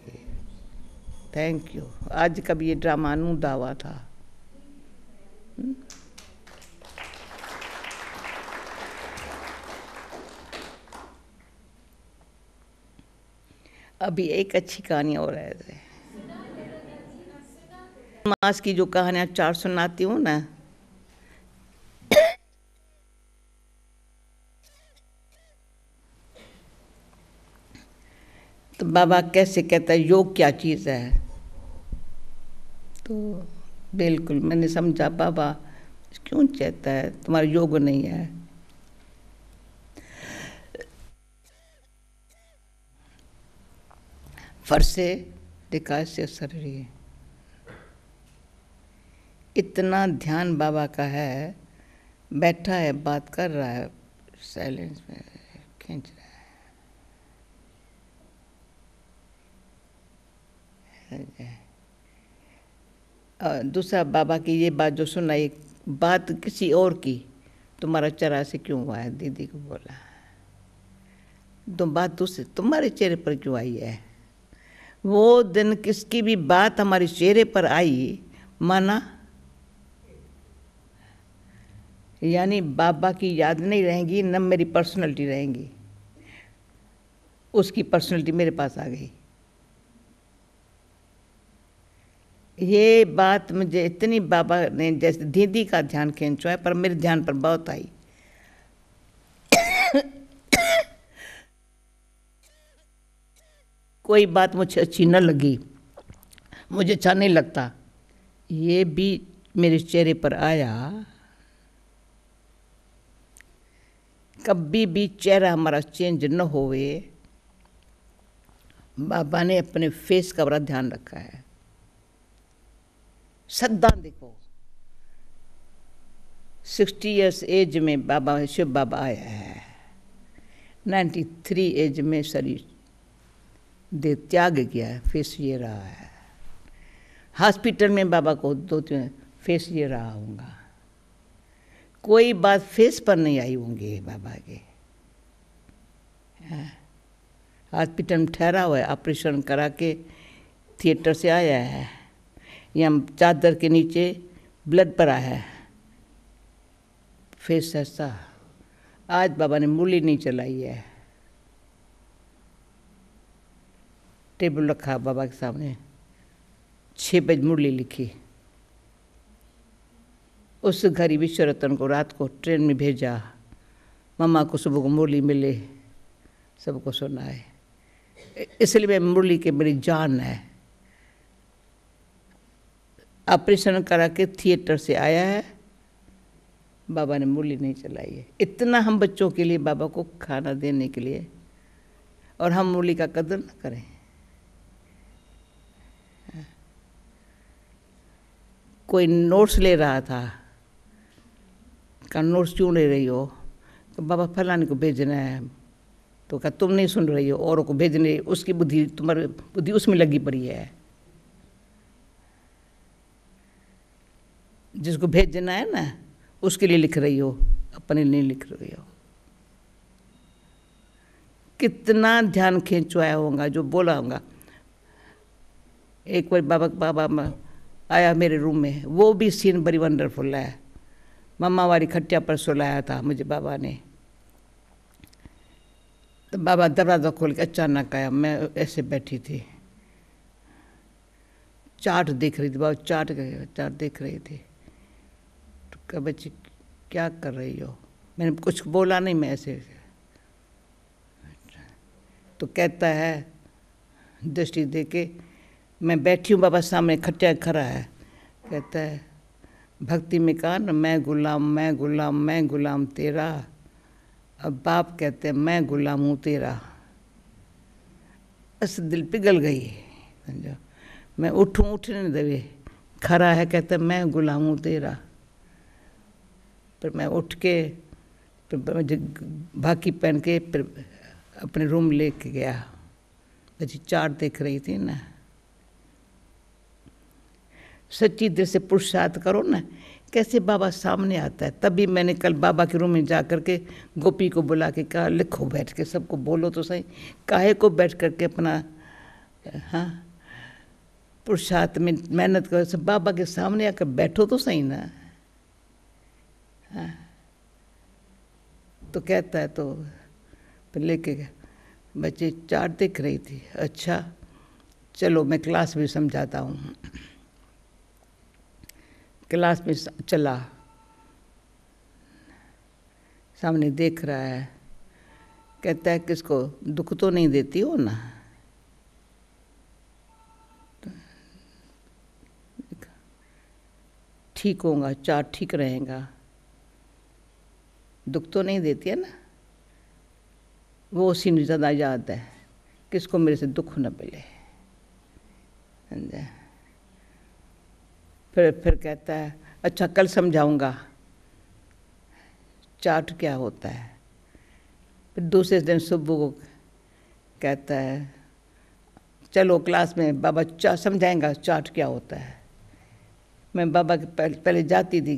A: थैंक यू आज का भी ये ड्रामा अनुदावा था हुँ? अभी एक अच्छी कहानी और है मास की जो कहानियाँ चार सुनाती हूँ ना तो बाबा कैसे कहता है योग क्या चीज़ है तो बिल्कुल मैंने समझा बाबा क्यों कहता है तुम्हारा योग नहीं है फरसे से शरीर इतना ध्यान बाबा का है बैठा है बात कर रहा है साइलेंस में खींच रहा है दूसरा बाबा की ये बात जो सुनाई बात किसी और की तुम्हारा चरा से क्यों हुआ है दीदी को बोला तुम तो बात दूसरे तुम्हारे चेहरे पर क्यों आई है वो दिन किसकी भी बात हमारे चेहरे पर आई माना यानी बाबा की याद नहीं रहेंगी न मेरी पर्सनैलिटी रहेंगी उसकी पर्सनैलिटी मेरे पास आ गई ये बात मुझे इतनी बाबा ने जैसे दीदी का ध्यान खींचो है पर मेरे ध्यान पर बहुत आई कोई बात मुझे अच्छी न लगी मुझे अच्छा नहीं लगता ये भी मेरे चेहरे पर आया कभी भी चेहरा हमारा चेंज न होवे बाबा ने अपने फेस का बड़ा ध्यान रखा है सदा देखो सिक्सटी ईयर्स एज में बाबा शिव बाबा आया है नाइन्टी थ्री एज में शरीर दे त्याग किया है फेस ये रहा है हॉस्पिटल में बाबा को दो तीन फेस ये रहा होगा कोई बात फेस पर नहीं आई होंगी बाबा के हाँ। हॉस्पिटल में ठहरा हुआ है ऑपरेशन करा के थिएटर से आया है या चादर के नीचे ब्लड पड़ा है फेस ऐसा आज बाबा ने मूली नहीं चलाई है टेबल रखा बाबा के सामने छः बजे मुरली लिखी उस गरीब विश्व रतन को रात को ट्रेन में भेजा मम्मा को सुबह को मुरली मिले सबको सुनाए इसलिए मैं मुरली के मेरी जान है ऑपरेशन करा के थिएटर से आया है बाबा ने मुरली नहीं चलाई है इतना हम बच्चों के लिए बाबा को खाना देने के लिए और हम मुरली का कदर ना करें कोई नोट्स ले रहा था कहा नोट्स क्यों ले रही हो तो बाबा फलाने को भेजना है तो कहा तुम नहीं सुन रही हो औरों को भेजने उसकी बुद्धि तुम्हारी बुद्धि उसमें लगी पड़ी है जिसको भेजना है ना उसके लिए लिख रही हो अपने लिए लिख रही हो कितना ध्यान खींचवाया होगा जो बोला होगा एक बार बाबा बाबा आया मेरे रूम में वो भी सीन बड़ी वंडरफुल है मम्मा वाली खट्टिया पर सुलाया था मुझे बाबा ने तो बाबा दरवाज़ा खोल के अचानक आया मैं ऐसे बैठी थी चाट देख रही थी बाबा चाट गए चाट देख रही थी तो क्या बच्ची क्या कर रही हो मैंने कुछ बोला नहीं मैं ऐसे तो कहता है दृष्टि दे के मैं बैठी हूँ बाबा सामने खटिया खड़ा है कहता है भक्ति में कहा न मैं गुलाम मैं गुलाम मैं गुलाम तेरा अब बाप कहते हैं मैं गुलाम हूँ तेरा बस दिल पिघल गई समझो मैं उठूँ उठने देवे खड़ा है कहते मैं गुलाम हूँ तेरा पर मैं उठ के भाकी पहन के अपने रूम लेके गया बची चार देख रही थी ना सच्ची दिल से पुरुषार्थ करो ना कैसे बाबा सामने आता है तभी मैंने कल बाबा के रूम में जा कर के गोपी को बुला के कहा लिखो बैठ के सबको बोलो तो सही काहे को बैठ कर के अपना हाँ पुरुषार्थ में मेहनत करो सब बाबा के सामने आकर बैठो तो सही ना हाँ तो कहता है तो लेके बच्चे चार दिख रही थी अच्छा चलो मैं क्लास भी समझाता हूँ क्लास में चला सामने देख रहा है कहता है किसको दुख तो नहीं देती हो ना तो ठीक होगा चार ठीक रहेगा दुख तो नहीं देती है ना वो सीन ज़्यादा याद है किसको मेरे से दुख न मिले समझा फिर फिर कहता है अच्छा कल समझाऊंगा चाट क्या होता है फिर दूसरे दिन सुबह को कहता है चलो क्लास में बाबा चा समझाएंगा चाट क्या होता है मैं बाबा के पहले, पहले जाती थी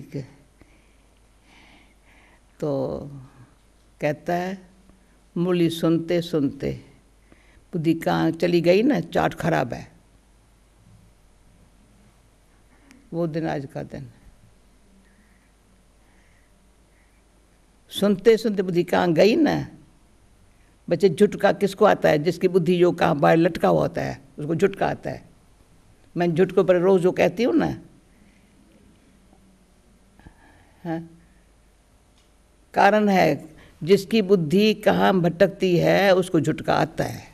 A: तो कहता है मुरली सुनते सुनते बुद्धि कहाँ चली गई ना चाट खराब है वो दिन आज का दिन सुनते सुनते बुद्धि कहाँ गई ना बच्चे झुटका किसको आता है जिसकी बुद्धि जो कहाँ बाहर लटका हुआ होता है उसको झुटका आता है मैं झुटकों पर रोज़ जो कहती हूँ ना हाँ? कारण है जिसकी बुद्धि कहाँ भटकती है उसको झुटका आता है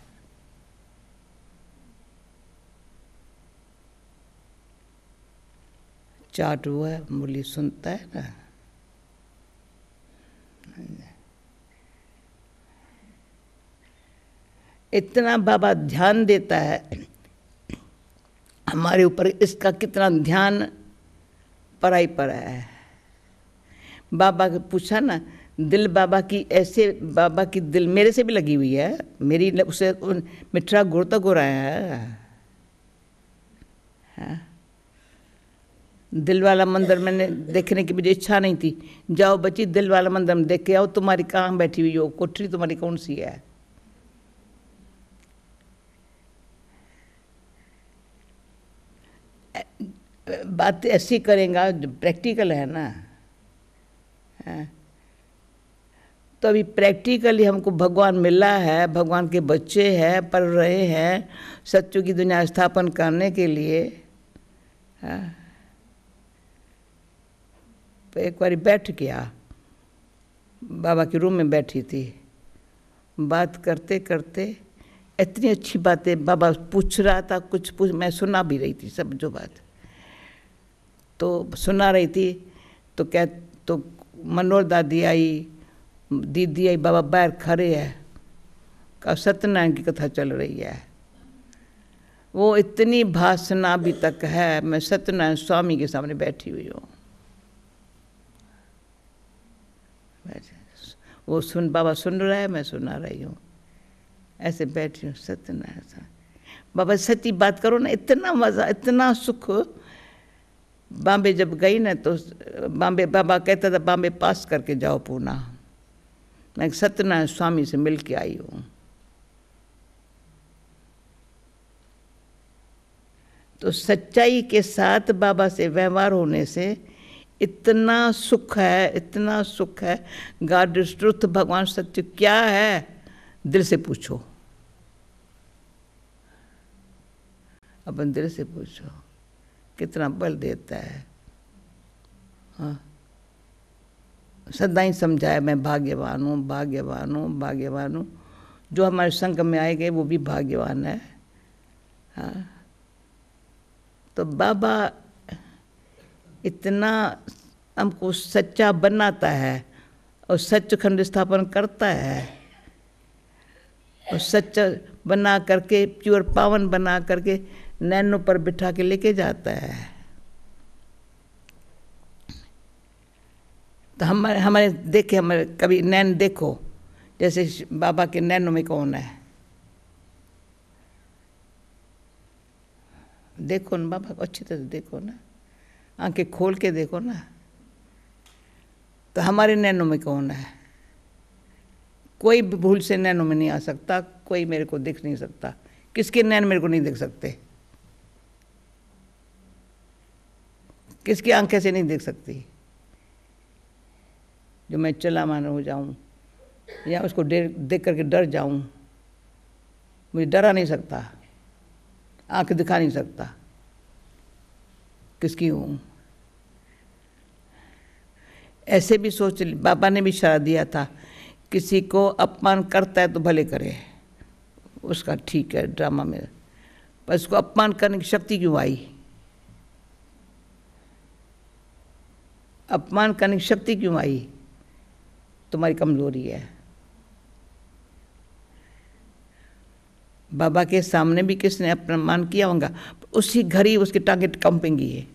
A: चाटू है मूली सुनता है ना इतना बाबा ध्यान देता है हमारे ऊपर इसका कितना ध्यान पराई पर है बाबा को पूछा ना दिल बाबा की ऐसे बाबा की दिल मेरे से भी लगी हुई है मेरी उसे मिठरा गोरता गुराया है हाँ दिल वाला मंदिर मैंने देखने की मुझे इच्छा नहीं थी जाओ बच्ची दिल वाला मंदिर में देख के आओ तुम्हारी कहाँ बैठी हुई हो कोठरी तुम्हारी कौन सी है बात ऐसी करेंगे प्रैक्टिकल है ना है? हाँ। तो अभी प्रैक्टिकली हमको भगवान मिला है भगवान के बच्चे हैं पढ़ रहे हैं सच्चों की दुनिया स्थापन करने के लिए है? हाँ। एक बार बैठ गया बाबा के रूम में बैठी थी बात करते करते इतनी अच्छी बातें बाबा पूछ रहा था कुछ पूछ मैं सुना भी रही थी सब जो बात तो सुना रही थी तो कह तो मनोहर दादी आई दीदी आई बाबा बाहर खड़े है कब सत्यनारायण की कथा चल रही है वो इतनी भाषणा अभी तक है मैं सत्यनारायण स्वामी के सामने बैठी हुई हूँ वो सुन बाबा सुन रहा है मैं सुना रही हूँ ऐसे बैठी हूँ सत्यनारायण सा बाबा सच्ची बात करो ना इतना मज़ा इतना सुख बॉम्बे जब गई ना तो बॉम्बे बाबा कहता था बॉम्बे पास करके जाओ पूना मैं सत्यनारायण स्वामी से मिल के आई हूँ तो सच्चाई के साथ बाबा से व्यवहार होने से इतना सुख है इतना सुख है गाड श्रुत ट्रुथ भगवान सत्य क्या है दिल से पूछो अपन दिल से पूछो कितना बल देता है हाँ सदा ही समझाया मैं भाग्यवान हूँ भाग्यवान हूँ भाग्यवान हूँ जो हमारे संग में आए गए वो भी भाग्यवान है हाँ तो बाबा इतना हमको सच्चा बनाता है और सच खंड स्थापन करता है और सच्चा बना करके प्योर पावन बना करके नैनों पर बिठा के लेके जाता है तो हमारे हमारे देखे हमारे कभी नैन देखो जैसे बाबा के नैनों में कौन है देखो ना बाबा को अच्छी तरह देखो ना आंखें खोल के देखो ना तो हमारे नैनो में कौन है कोई भूल से नैनो में नहीं आ सकता कोई मेरे को दिख नहीं सकता किसके नैन मेरे को नहीं देख सकते किसकी आंखें से नहीं देख सकती जो मैं चला मान हो जाऊं या उसको देख करके डर जाऊं मुझे डरा नहीं सकता आंख दिखा नहीं सकता किसकी हूँ ऐसे भी सोच बाबा ने भी इशारा दिया था किसी को अपमान करता है तो भले करे उसका ठीक है ड्रामा में पर इसको अपमान करने की शक्ति क्यों आई अपमान करने की शक्ति क्यों आई तुम्हारी कमजोरी है बाबा के सामने भी किसने अपमान किया होगा उसी घड़ी उसकी टांगे कंपेंगी है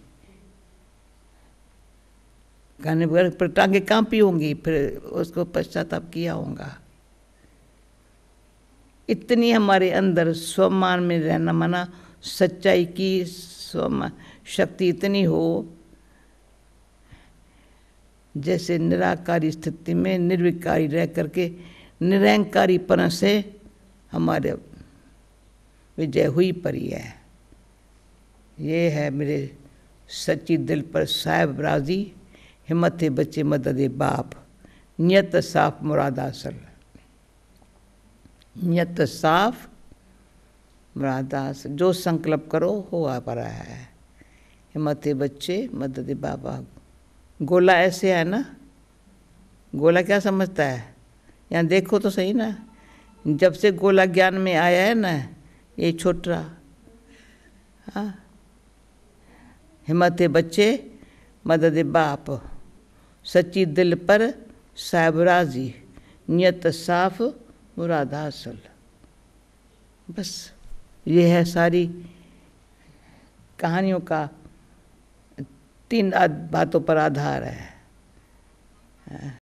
A: गाने वगैरह पर टांगे कांपी होंगी फिर उसको पश्चाताप किया होगा इतनी हमारे अंदर स्वमान में रहना माना सच्चाई की स्वमान शक्ति इतनी हो जैसे निराकारी स्थिति में निर्विकारी रह करके निरंकारी पर से हमारे विजय हुई परी है ये है मेरे सच्ची दिल पर साहेब राजी हिम्मत है बच्चे मदद बाप नियत साफ मुराद असल नियत साफ मुराद असल जो संकल्प करो हो आ पा रहा है हिम्मत बच्चे मदद बाबा गोला ऐसे है ना गोला क्या समझता है यहाँ देखो तो सही ना जब से गोला ज्ञान में आया है ना ये छोटा हाँ हिम्मत बच्चे मदद बाप सच्ची दिल पर साहबराजी नियत साफ मुराद असल बस ये है सारी कहानियों का तीन बातों पर आधार है